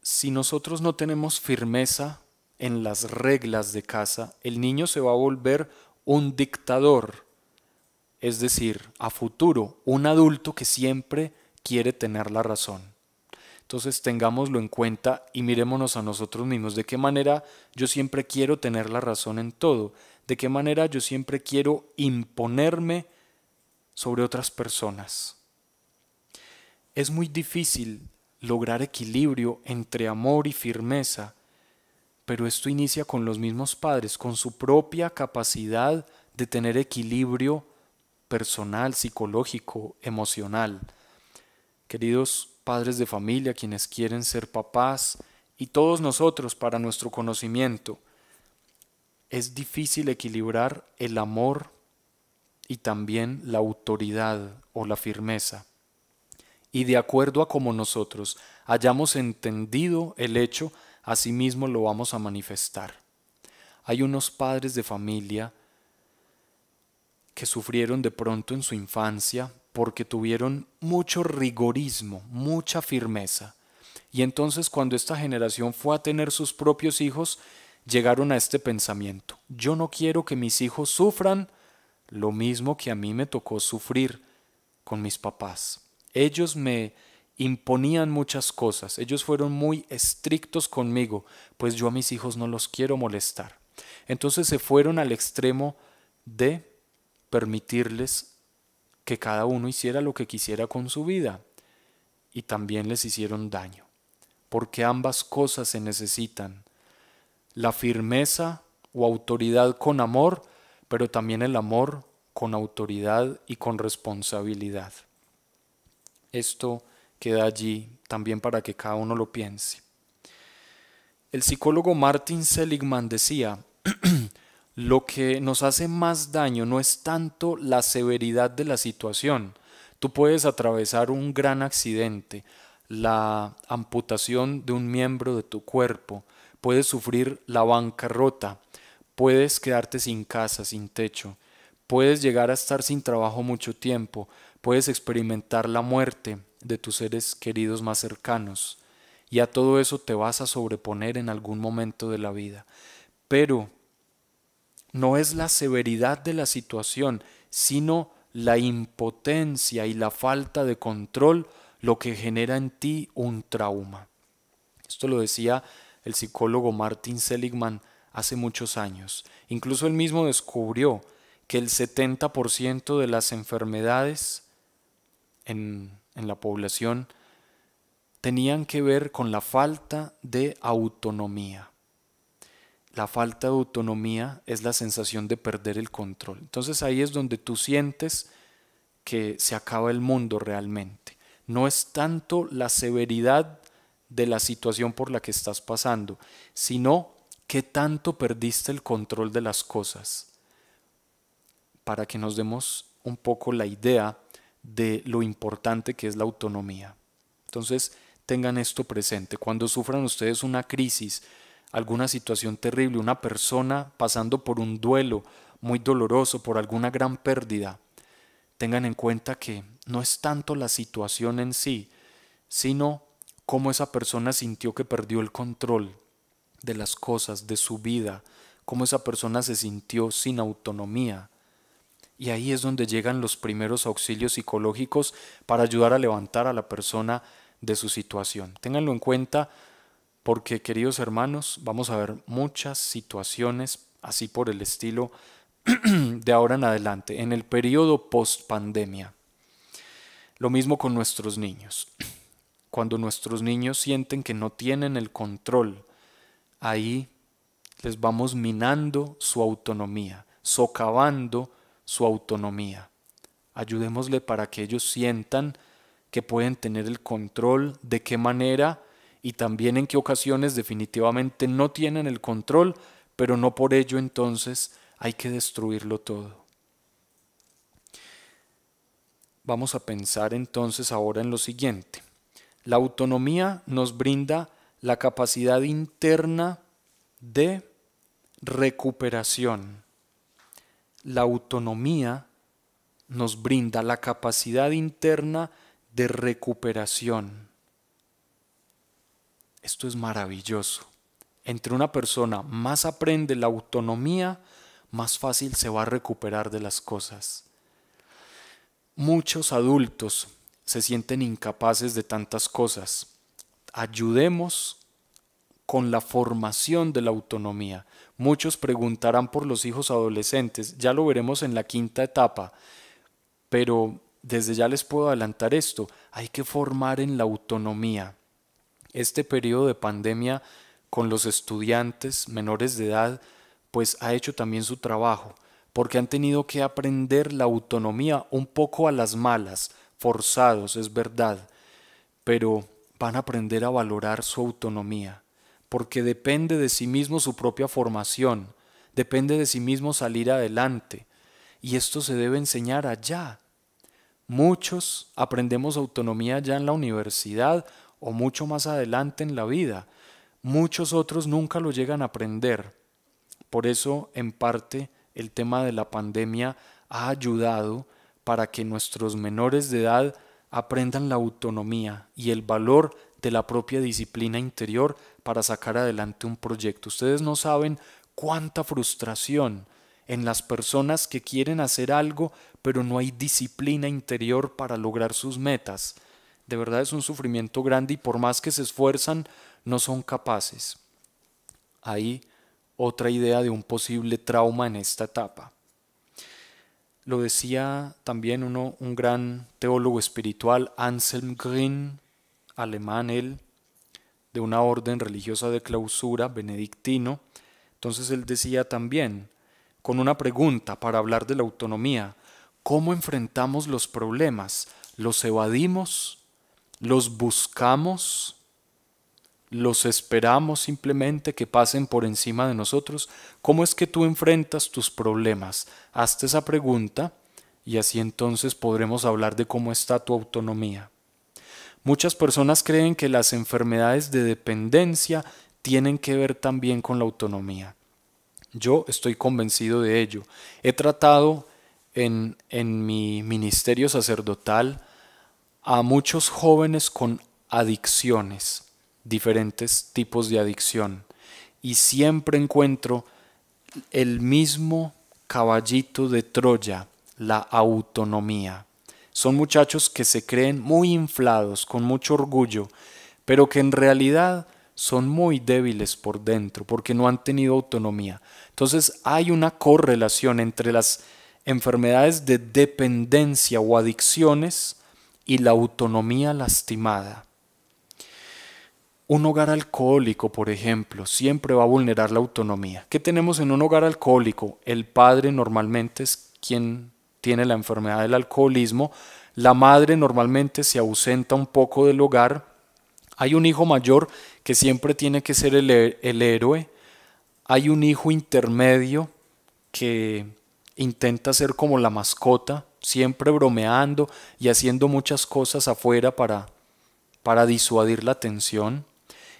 Si nosotros no tenemos firmeza en las reglas de casa, el niño se va a volver un dictador, es decir, a futuro, un adulto que siempre quiere tener la razón. Entonces tengámoslo en cuenta y mirémonos a nosotros mismos, de qué manera yo siempre quiero tener la razón en todo, de qué manera yo siempre quiero imponerme sobre otras personas. Es muy difícil lograr equilibrio entre amor y firmeza pero esto inicia con los mismos padres, con su propia capacidad de tener equilibrio personal, psicológico, emocional. Queridos padres de familia, quienes quieren ser papás y todos nosotros para nuestro conocimiento, es difícil equilibrar el amor y también la autoridad o la firmeza. Y de acuerdo a como nosotros hayamos entendido el hecho, asimismo lo vamos a manifestar. Hay unos padres de familia que sufrieron de pronto en su infancia porque tuvieron mucho rigorismo, mucha firmeza. Y entonces cuando esta generación fue a tener sus propios hijos, llegaron a este pensamiento. Yo no quiero que mis hijos sufran lo mismo que a mí me tocó sufrir con mis papás. Ellos me imponían muchas cosas. Ellos fueron muy estrictos conmigo, pues yo a mis hijos no los quiero molestar. Entonces se fueron al extremo de permitirles que cada uno hiciera lo que quisiera con su vida. Y también les hicieron daño, porque ambas cosas se necesitan. La firmeza o autoridad con amor, pero también el amor con autoridad y con responsabilidad. Esto queda allí también para que cada uno lo piense. El psicólogo Martin Seligman decía, lo que nos hace más daño no es tanto la severidad de la situación. Tú puedes atravesar un gran accidente, la amputación de un miembro de tu cuerpo, puedes sufrir la bancarrota, puedes quedarte sin casa, sin techo, puedes llegar a estar sin trabajo mucho tiempo, puedes experimentar la muerte de tus seres queridos más cercanos y a todo eso te vas a sobreponer en algún momento de la vida. Pero no es la severidad de la situación, sino la impotencia y la falta de control lo que genera en ti un trauma. Esto lo decía el psicólogo Martin Seligman hace muchos años. Incluso él mismo descubrió que el 70% de las enfermedades en, la población tenían que ver con la falta de autonomía. La falta de autonomía es la sensación de perder el control. Entonces ahí es donde tú sientes que se acaba el mundo realmente. No es tanto la severidad de la situación por la que estás pasando, sino Que tanto perdiste el control de las cosas. Para que nos demos un poco la idea de lo importante que es la autonomía. Entonces, tengan esto presente. Cuando sufran ustedes una crisis, alguna situación terrible, una persona pasando por un duelo muy doloroso, por alguna gran pérdida, tengan en cuenta que no es tanto la situación en sí, sino cómo esa persona sintió que perdió el control de las cosas, de su vida, cómo esa persona se sintió sin autonomía, y ahí es donde llegan los primeros auxilios psicológicos para ayudar a levantar a la persona de su situación. Ténganlo en cuenta porque, queridos hermanos, vamos a ver muchas situaciones así por el estilo de ahora en adelante, en el periodo post pandemia. Lo mismo con nuestros niños. Cuando nuestros niños sienten que no tienen el control, ahí les vamos minando su autonomía, socavando su autonomía. Ayudémosle para que ellos sientan que pueden tener el control de qué manera y también en qué ocasiones definitivamente no tienen el control, pero no por ello entonces hay que destruirlo todo. Vamos a pensar entonces ahora en lo siguiente. La autonomía nos brinda la capacidad interna de recuperación la autonomía nos brinda la capacidad interna de recuperación. Esto es maravilloso. Entre una persona más aprende la autonomía, más fácil se va a recuperar de las cosas. Muchos adultos se sienten incapaces de tantas cosas. Ayudemos con la formación de la autonomía. Muchos preguntarán por los hijos adolescentes, ya lo veremos en la quinta etapa, pero desde ya les puedo adelantar esto, hay que formar en la autonomía. Este periodo de pandemia con los estudiantes menores de edad, pues ha hecho también su trabajo, porque han tenido que aprender la autonomía un poco a las malas, forzados, es verdad, pero van a aprender a valorar su autonomía porque depende de sí mismo su propia formación, depende de sí mismo salir adelante. Y esto se debe enseñar allá. Muchos aprendemos autonomía ya en la universidad o mucho más adelante en la vida. Muchos otros nunca lo llegan a aprender. Por eso, en parte, el tema de la pandemia ha ayudado para que nuestros menores de edad aprendan la autonomía y el valor de la propia disciplina interior para sacar adelante un proyecto. Ustedes no saben cuánta frustración en las personas que quieren hacer algo, pero no hay disciplina interior para lograr sus metas. De verdad es un sufrimiento grande y por más que se esfuerzan, no son capaces. Ahí otra idea de un posible trauma en esta etapa. Lo decía también uno, un gran teólogo espiritual, Anselm Green, alemán él, de una orden religiosa de clausura, benedictino. Entonces él decía también, con una pregunta para hablar de la autonomía, ¿cómo enfrentamos los problemas? ¿Los evadimos? ¿Los buscamos? ¿Los esperamos simplemente que pasen por encima de nosotros? ¿Cómo es que tú enfrentas tus problemas? Hazte esa pregunta y así entonces podremos hablar de cómo está tu autonomía. Muchas personas creen que las enfermedades de dependencia tienen que ver también con la autonomía. Yo estoy convencido de ello. He tratado en, mi ministerio sacerdotal a muchos jóvenes con adicciones, diferentes tipos de adicción, y siempre encuentro el mismo caballito de Troya, la autonomía. Son muchachos que se creen muy inflados, con mucho orgullo, pero que en realidad son muy débiles por dentro porque no han tenido autonomía. Entonces hay una correlación entre las enfermedades de dependencia o adicciones y la autonomía lastimada. Un hogar alcohólico, por ejemplo, siempre va a vulnerar la autonomía. ¿Qué tenemos en un hogar alcohólico? El padre normalmente es quien tiene la enfermedad del alcoholismo, la madre normalmente se ausenta un poco del hogar, hay un hijo mayor que siempre tiene que ser el, el héroe, hay un hijo intermedio que intenta ser como la mascota, siempre bromeando y haciendo muchas cosas afuera para, para disuadir la atención.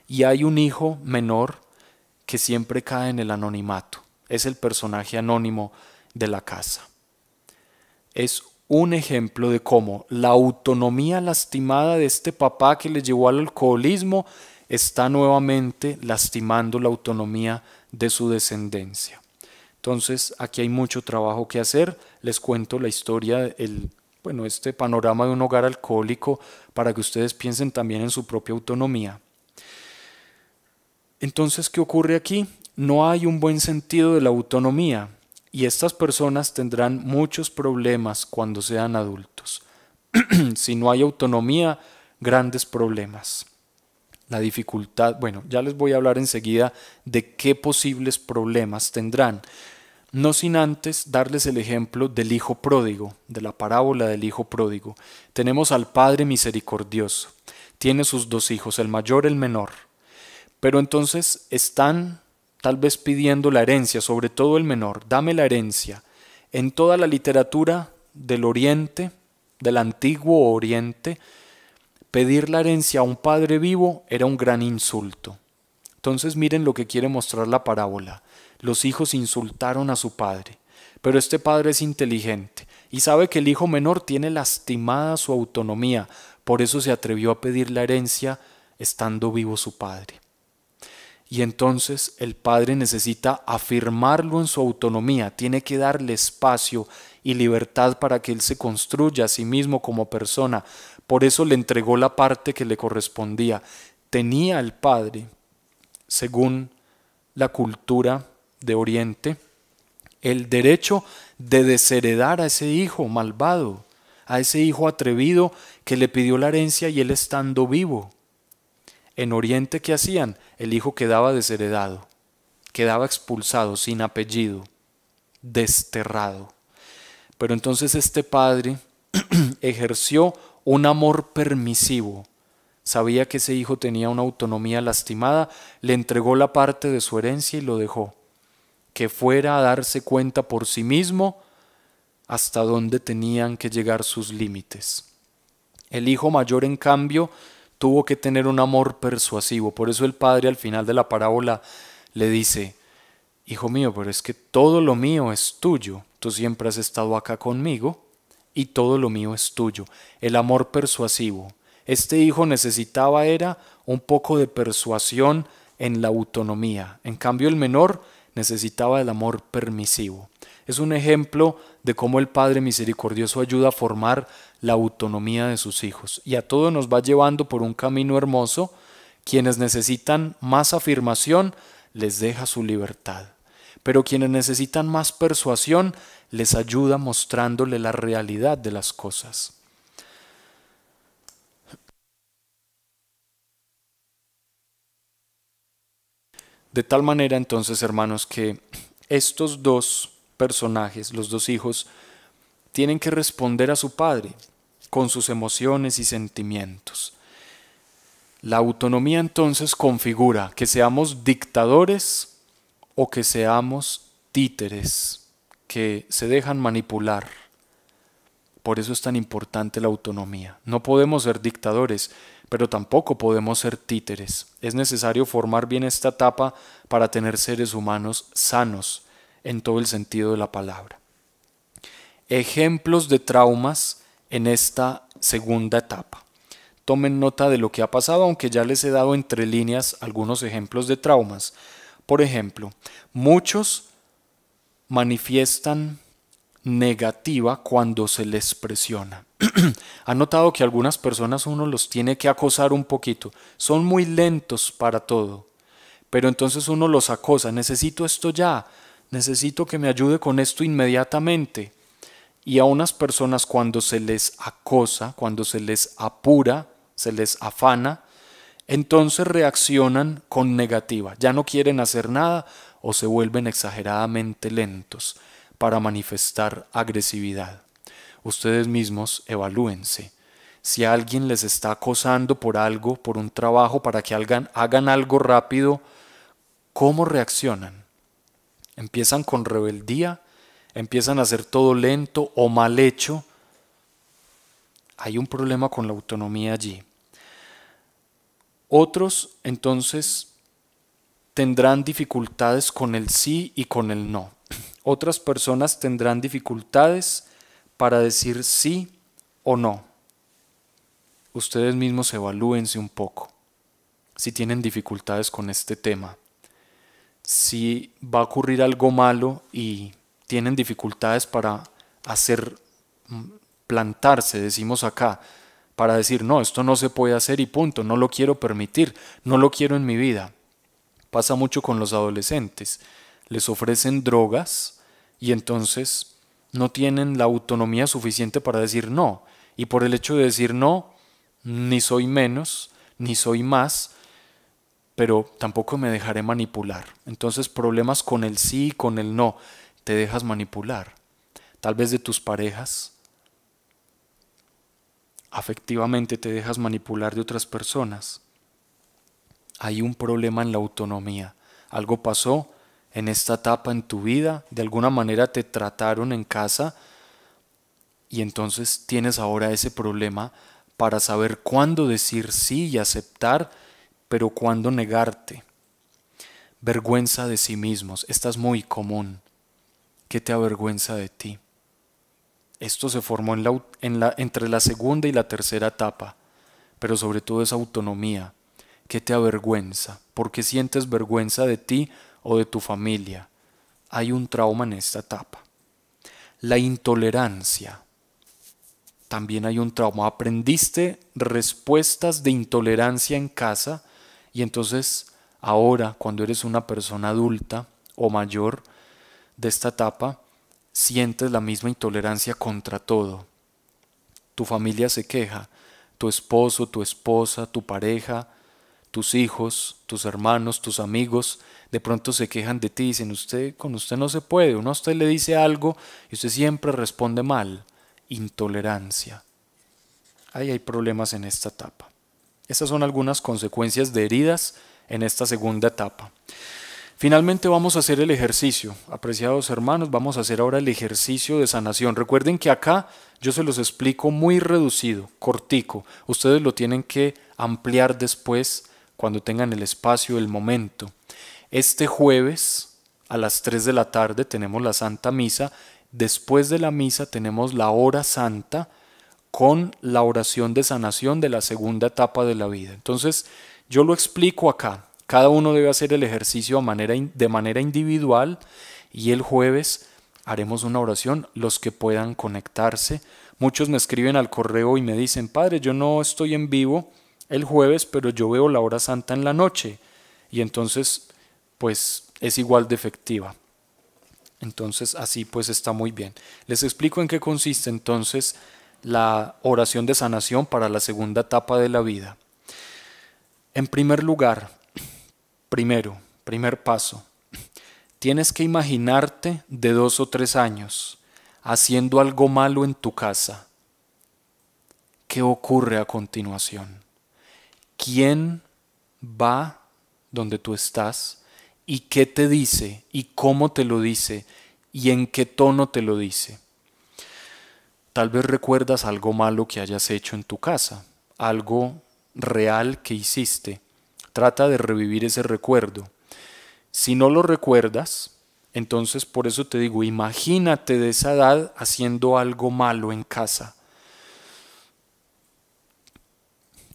Y hay un hijo menor que siempre cae en el anonimato. Es el personaje anónimo de la casa es un ejemplo de cómo la autonomía lastimada de este papá que le llevó al alcoholismo está nuevamente lastimando la autonomía de su descendencia. Entonces, aquí hay mucho trabajo que hacer. Les cuento la historia, bueno, este panorama de un hogar alcohólico para que ustedes piensen también en su propia autonomía. Entonces, ¿qué ocurre aquí? No hay un buen sentido de la autonomía y estas personas tendrán muchos problemas cuando sean adultos. si no hay autonomía, grandes problemas. La dificultad, bueno, ya les voy a hablar enseguida de qué posibles problemas tendrán. No sin antes darles el ejemplo del Hijo Pródigo, de la parábola del Hijo Pródigo. Tenemos al Padre Misericordioso. Tiene sus dos hijos, el mayor y el menor. Pero entonces están tal vez pidiendo la herencia, sobre todo el menor, dame la herencia, en toda la literatura del Oriente, del antiguo Oriente, pedir la herencia a un padre vivo era un gran insulto. Entonces miren lo que quiere mostrar la parábola. Los hijos insultaron a su padre, pero este padre es inteligente y sabe que el hijo menor tiene lastimada su autonomía, por eso se atrevió a pedir la herencia estando vivo su padre. Y entonces el padre necesita afirmarlo en su autonomía, tiene que darle espacio y libertad para que él se construya a sí mismo como persona. Por eso le entregó la parte que le correspondía. Tenía el padre, según la cultura de Oriente, el derecho de desheredar a ese hijo malvado, a ese hijo atrevido que le pidió la herencia y él estando vivo. En Oriente, ¿qué hacían? el hijo quedaba desheredado, quedaba expulsado, sin apellido, desterrado. Pero entonces este padre ejerció un amor permisivo. Sabía que ese hijo tenía una autonomía lastimada, le entregó la parte de su herencia y lo dejó. Que fuera a darse cuenta por sí mismo hasta dónde tenían que llegar sus límites. El hijo mayor, en cambio, tuvo que tener un amor persuasivo. Por eso el padre al final de la parábola le dice, Hijo mío, pero es que todo lo mío es tuyo. Tú siempre has estado acá conmigo y todo lo mío es tuyo. El amor persuasivo. Este hijo necesitaba era un poco de persuasión en la autonomía. En cambio el menor necesitaba el amor permisivo. Es un ejemplo de cómo el Padre Misericordioso ayuda a formar la autonomía de sus hijos y a todos nos va llevando por un camino hermoso. Quienes necesitan más afirmación, les deja su libertad. Pero quienes necesitan más persuasión, les ayuda mostrándole la realidad de las cosas. De tal manera entonces, hermanos, que estos dos personajes, los dos hijos, tienen que responder a su padre con sus emociones y sentimientos. La autonomía entonces configura que seamos dictadores o que seamos títeres que se dejan manipular. Por eso es tan importante la autonomía. No podemos ser dictadores, pero tampoco podemos ser títeres. Es necesario formar bien esta etapa para tener seres humanos sanos, en todo el sentido de la palabra. Ejemplos de traumas en esta segunda etapa. Tomen nota de lo que ha pasado, aunque ya les he dado entre líneas algunos ejemplos de traumas. Por ejemplo, muchos manifiestan negativa cuando se les presiona. ha notado que algunas personas uno los tiene que acosar un poquito. Son muy lentos para todo. Pero entonces uno los acosa, necesito esto ya, necesito que me ayude con esto inmediatamente. Y a unas personas cuando se les acosa, cuando se les apura, se les afana, entonces reaccionan con negativa, ya no quieren hacer nada o se vuelven exageradamente lentos para manifestar agresividad. Ustedes mismos evalúense. Si alguien les está acosando por algo, por un trabajo, para que hagan, hagan algo rápido, ¿cómo reaccionan? Empiezan con rebeldía, empiezan a hacer todo lento o mal hecho. Hay un problema con la autonomía allí. Otros entonces tendrán dificultades con el sí y con el no. Otras personas tendrán dificultades para decir sí o no. Ustedes mismos evalúense un poco si tienen dificultades con este tema si va a ocurrir algo malo y tienen dificultades para hacer mm, plantarse, decimos acá, para decir, no, esto no se puede hacer y punto, no lo quiero permitir, no lo quiero en mi vida. Pasa mucho con los adolescentes, les ofrecen drogas y entonces no tienen la autonomía suficiente para decir no, y por el hecho de decir no, ni soy menos, ni soy más, pero tampoco me dejaré manipular. Entonces problemas con el sí y con el no, te dejas manipular. Tal vez de tus parejas, afectivamente te dejas manipular de otras personas. Hay un problema en la autonomía. Algo pasó en esta etapa en tu vida, de alguna manera te trataron en casa y entonces tienes ahora ese problema para saber cuándo decir sí y aceptar pero ¿cuándo negarte? Vergüenza de sí mismos, esta es muy común. ¿Qué te avergüenza de ti? Esto se formó en la, entre la segunda y la tercera etapa, pero sobre todo es autonomía. ¿Qué te avergüenza? ¿Por qué sientes vergüenza de ti o de tu familia? Hay un trauma en esta etapa. La intolerancia. También hay un trauma. Aprendiste respuestas de intolerancia en casa y entonces ahora, cuando eres una persona adulta o mayor de esta etapa, sientes la misma intolerancia contra todo. Tu familia se queja, tu esposo, tu esposa, tu pareja, tus hijos, tus hermanos, tus amigos, de pronto se quejan de ti dicen, usted con usted no se puede, uno a usted le dice algo y usted siempre responde mal. Intolerancia. Ahí hay problemas en esta etapa. Esas son algunas consecuencias de heridas en esta segunda etapa. Finalmente vamos a hacer el ejercicio, apreciados hermanos, vamos a hacer ahora el ejercicio de sanación. Recuerden que acá yo se los explico muy reducido, cortico. Ustedes lo tienen que ampliar después cuando tengan el espacio, el momento. Este jueves a las 3 de la tarde tenemos la Santa Misa. Después de la misa tenemos la hora santa con la oración de sanación de la segunda etapa de la vida. Entonces, yo lo explico acá. Cada uno debe hacer el ejercicio de manera individual y el jueves haremos una oración, los que puedan conectarse. Muchos me escriben al correo y me dicen, Padre, yo no estoy en vivo el jueves, pero yo veo la hora santa en la noche. Y entonces, pues es igual de efectiva. Entonces, así pues está muy bien. Les explico en qué consiste entonces la oración de sanación para la segunda etapa de la vida. En primer lugar, primero, primer paso, tienes que imaginarte de dos o tres años haciendo algo malo en tu casa. ¿Qué ocurre a continuación? ¿Quién va donde tú estás? ¿Y qué te dice? ¿Y cómo te lo dice? ¿Y en qué tono te lo dice? Tal vez recuerdas algo malo que hayas hecho en tu casa, algo real que hiciste. Trata de revivir ese recuerdo. Si no lo recuerdas, entonces por eso te digo, imagínate de esa edad haciendo algo malo en casa.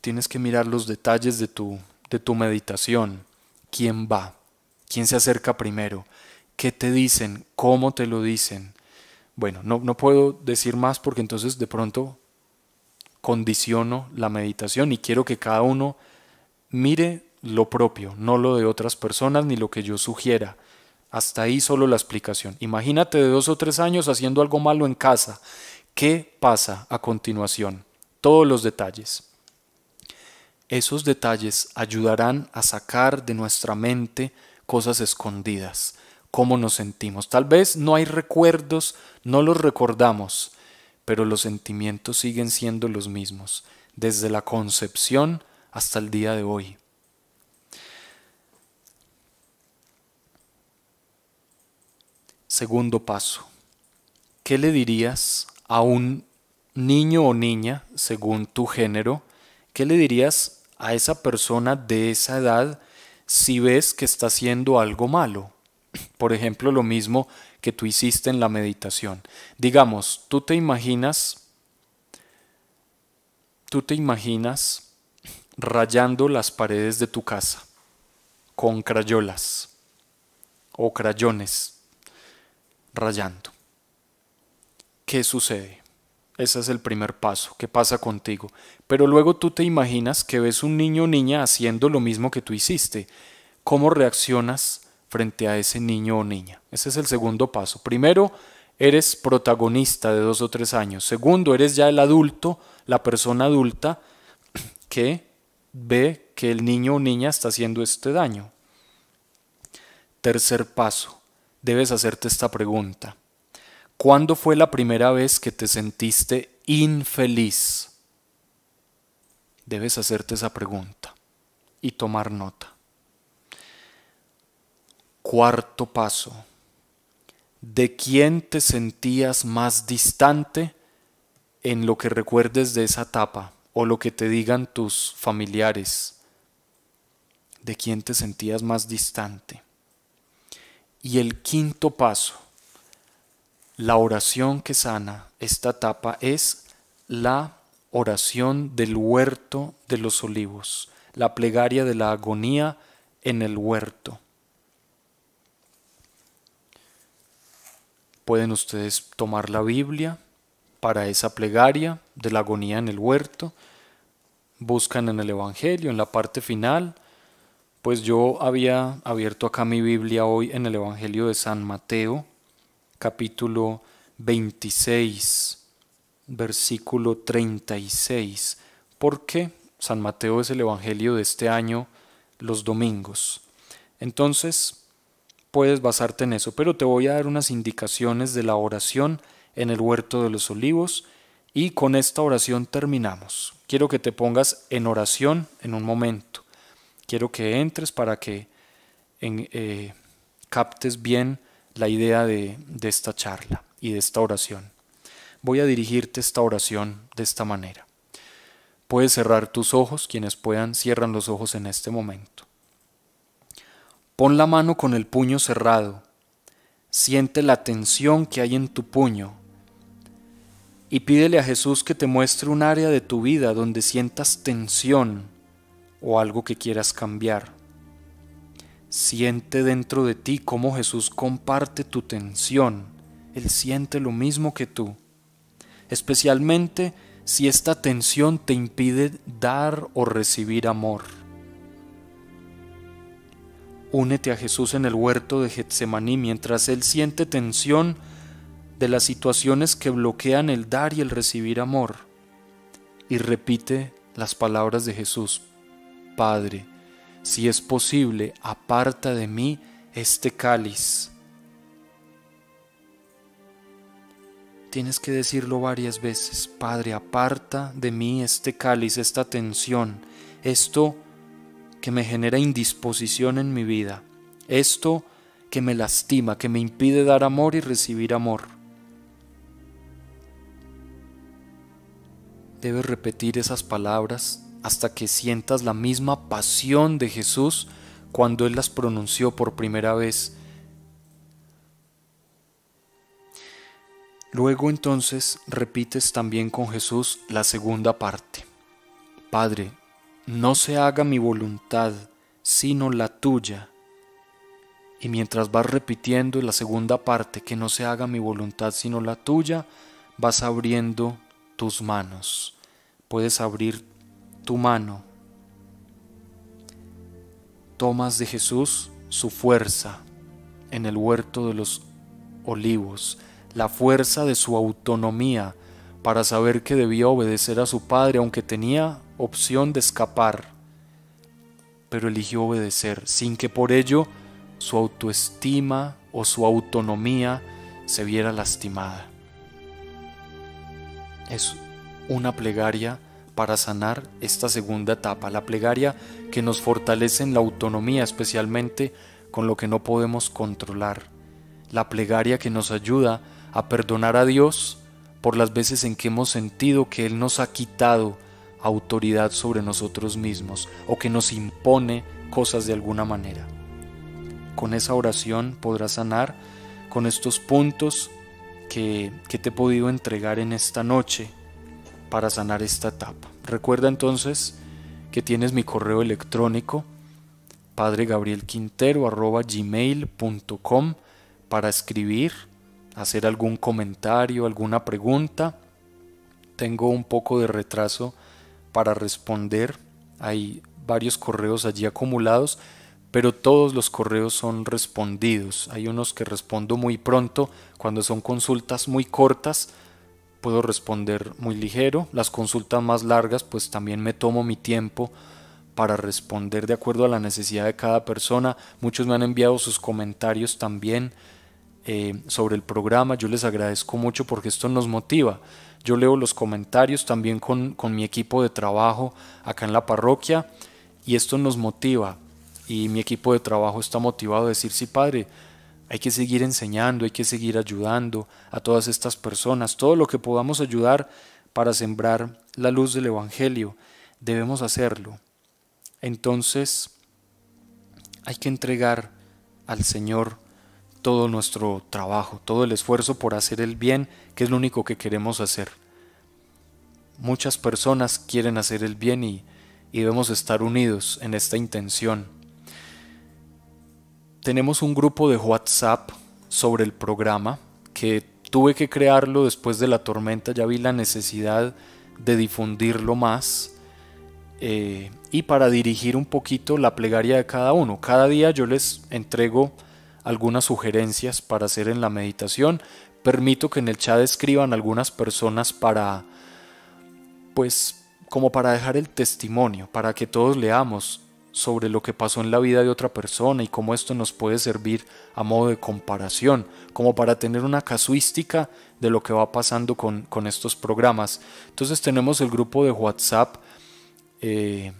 Tienes que mirar los detalles de tu, de tu meditación. ¿Quién va? ¿Quién se acerca primero? ¿Qué te dicen? ¿Cómo te lo dicen? Bueno, no, no puedo decir más porque entonces de pronto condiciono la meditación y quiero que cada uno mire lo propio, no lo de otras personas ni lo que yo sugiera. Hasta ahí solo la explicación. Imagínate de dos o tres años haciendo algo malo en casa. ¿Qué pasa a continuación? Todos los detalles. Esos detalles ayudarán a sacar de nuestra mente cosas escondidas, cómo nos sentimos. Tal vez no hay recuerdos, no los recordamos, pero los sentimientos siguen siendo los mismos, desde la concepción hasta el día de hoy. Segundo paso. ¿Qué le dirías a un niño o niña, según tu género? ¿Qué le dirías a esa persona de esa edad si ves que está haciendo algo malo? Por ejemplo, lo mismo que tú hiciste en la meditación. Digamos, tú te imaginas, tú te imaginas rayando las paredes de tu casa con crayolas o crayones, rayando. ¿Qué sucede? Ese es el primer paso, ¿qué pasa contigo? Pero luego tú te imaginas que ves un niño o niña haciendo lo mismo que tú hiciste. ¿Cómo reaccionas? frente a ese niño o niña. Ese es el segundo paso. Primero, eres protagonista de dos o tres años. Segundo, eres ya el adulto, la persona adulta que ve que el niño o niña está haciendo este daño. Tercer paso, debes hacerte esta pregunta. ¿Cuándo fue la primera vez que te sentiste infeliz? Debes hacerte esa pregunta y tomar nota. Cuarto paso. ¿De quién te sentías más distante en lo que recuerdes de esa etapa o lo que te digan tus familiares? ¿De quién te sentías más distante? Y el quinto paso, la oración que sana esta etapa es la oración del huerto de los olivos, la plegaria de la agonía en el huerto. pueden ustedes tomar la Biblia para esa plegaria de la agonía en el huerto. Buscan en el Evangelio, en la parte final. Pues yo había abierto acá mi Biblia hoy en el Evangelio de San Mateo, capítulo 26, versículo 36, porque San Mateo es el Evangelio de este año los domingos. Entonces, puedes basarte en eso, pero te voy a dar unas indicaciones de la oración en el huerto de los olivos y con esta oración terminamos. Quiero que te pongas en oración en un momento. Quiero que entres para que eh, captes bien la idea de esta charla y de esta oración. Voy a dirigirte esta oración de esta manera. Puedes cerrar tus ojos, quienes puedan cierran los ojos en este momento. Pon la mano con el puño cerrado. Siente la tensión que hay en tu puño. Y pídele a Jesús que te muestre un área de tu vida donde sientas tensión o algo que quieras cambiar. Siente dentro de ti cómo Jesús comparte tu tensión. Él siente lo mismo que tú. Especialmente si esta tensión te impide dar o recibir amor. Únete a Jesús en el huerto de Getsemaní mientras Él siente tensión de las situaciones que bloquean el dar y el recibir amor. Y repite las palabras de Jesús. Padre, si es posible, aparta de mí este cáliz. Tienes que decirlo varias veces. Padre, aparta de mí este cáliz, esta tensión, esto que me genera indisposición en mi vida, esto que me lastima, que me impide dar amor y recibir amor. Debes repetir esas palabras hasta que sientas la misma pasión de Jesús cuando Él las pronunció por primera vez. Luego entonces repites también con Jesús la segunda parte. Padre, no se haga mi voluntad, sino la tuya. Y mientras vas repitiendo la segunda parte, que no se haga mi voluntad, sino la tuya, vas abriendo tus manos. Puedes abrir tu mano. Tomas de Jesús su fuerza en el huerto de los olivos, la fuerza de su autonomía para saber que debía obedecer a su Padre, aunque tenía opción de escapar, pero eligió obedecer sin que por ello su autoestima o su autonomía se viera lastimada. Es una plegaria para sanar esta segunda etapa, la plegaria que nos fortalece en la autonomía, especialmente con lo que no podemos controlar, la plegaria que nos ayuda a perdonar a Dios por las veces en que hemos sentido que Él nos ha quitado autoridad sobre nosotros mismos o que nos impone cosas de alguna manera. Con esa oración podrás sanar con estos puntos que, te he podido entregar en esta noche para sanar esta etapa. Recuerda entonces que tienes mi correo electrónico com para escribir, hacer algún comentario, alguna pregunta. Tengo un poco de retraso para responder. Hay varios correos allí acumulados, pero todos los correos son respondidos. Hay unos que respondo muy pronto, cuando son consultas muy cortas, puedo responder muy ligero. Las consultas más largas, pues también me tomo mi tiempo para responder de acuerdo a la necesidad de cada persona. Muchos me han enviado sus comentarios también eh, sobre el programa. Yo les agradezco mucho porque esto nos motiva yo leo los comentarios también con, mi equipo de trabajo acá en la parroquia y esto nos motiva y mi equipo de trabajo está motivado a decir, sí, padre, hay que seguir enseñando, hay que seguir ayudando a todas estas personas, todo lo que podamos ayudar para sembrar la luz del Evangelio, debemos hacerlo. Entonces, hay que entregar al Señor todo nuestro trabajo, todo el esfuerzo por hacer el bien, que es lo único que queremos hacer. Muchas personas quieren hacer el bien y, debemos estar unidos en esta intención. Tenemos un grupo de WhatsApp sobre el programa que tuve que crearlo después de la tormenta, ya vi la necesidad de difundirlo más eh, y para dirigir un poquito la plegaria de cada uno. Cada día yo les entrego algunas sugerencias para hacer en la meditación. Permito que en el chat escriban algunas personas para, pues, como para dejar el testimonio, para que todos leamos sobre lo que pasó en la vida de otra persona y cómo esto nos puede servir a modo de comparación, como para tener una casuística de lo que va pasando con, estos programas. Entonces tenemos el grupo de WhatsApp eh,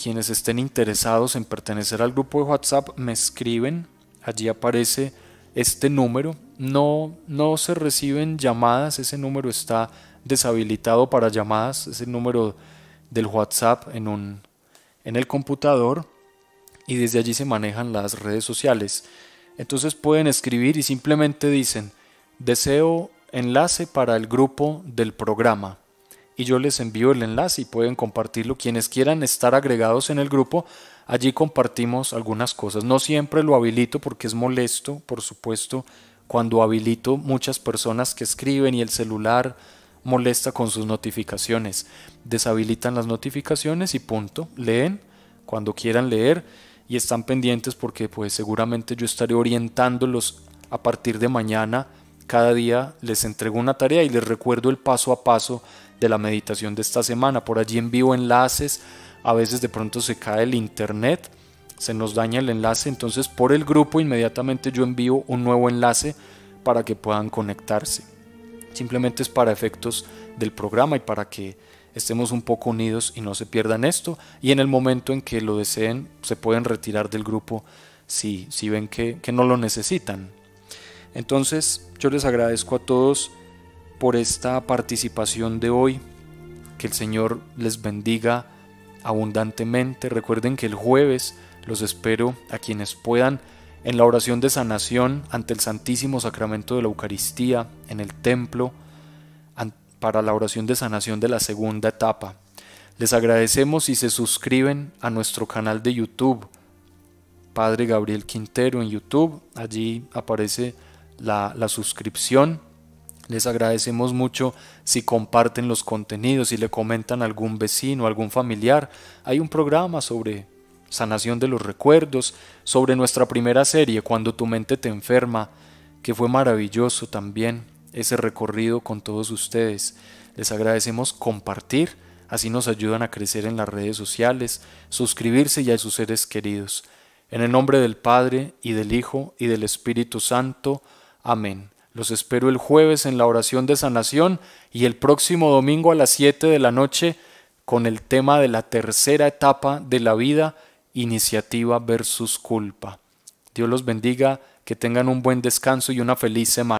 quienes estén interesados en pertenecer al grupo de WhatsApp me escriben. Allí aparece este número. No, no se reciben llamadas. Ese número está deshabilitado para llamadas. Es el número del WhatsApp en, un, en el computador. Y desde allí se manejan las redes sociales. Entonces pueden escribir y simplemente dicen, deseo enlace para el grupo del programa y yo les envío el enlace y pueden compartirlo. Quienes quieran estar agregados en el grupo, allí compartimos algunas cosas. No siempre lo habilito porque es molesto, por supuesto, cuando habilito muchas personas que escriben y el celular molesta con sus notificaciones. Deshabilitan las notificaciones y punto. Leen cuando quieran leer y están pendientes porque pues seguramente yo estaré orientándolos a partir de mañana. Cada día les entrego una tarea y les recuerdo el paso a paso de la meditación de esta semana. Por allí envío enlaces, a veces de pronto se cae el internet, se nos daña el enlace, entonces por el grupo inmediatamente yo envío un nuevo enlace para que puedan conectarse. Simplemente es para efectos del programa y para que estemos un poco unidos y no se pierdan esto. Y en el momento en que lo deseen, se pueden retirar del grupo si, si ven que, que no lo necesitan. Entonces, yo les agradezco a todos por esta participación de hoy. Que el Señor les bendiga abundantemente. Recuerden que el jueves los espero a quienes puedan en la oración de sanación ante el Santísimo Sacramento de la Eucaristía, en el templo, para la oración de sanación de la segunda etapa. Les agradecemos si se suscriben a nuestro canal de YouTube, Padre Gabriel Quintero en YouTube. Allí aparece la, la suscripción les agradecemos mucho si comparten los contenidos, y le comentan a algún vecino, algún familiar. Hay un programa sobre sanación de los recuerdos, sobre nuestra primera serie, Cuando tu mente te enferma, que fue maravilloso también ese recorrido con todos ustedes. Les agradecemos compartir, así nos ayudan a crecer en las redes sociales, suscribirse y a sus seres queridos. En el nombre del Padre, y del Hijo, y del Espíritu Santo. Amén. Los espero el jueves en la oración de sanación y el próximo domingo a las 7 de la noche con el tema de la tercera etapa de la vida, iniciativa versus culpa. Dios los bendiga, que tengan un buen descanso y una feliz semana.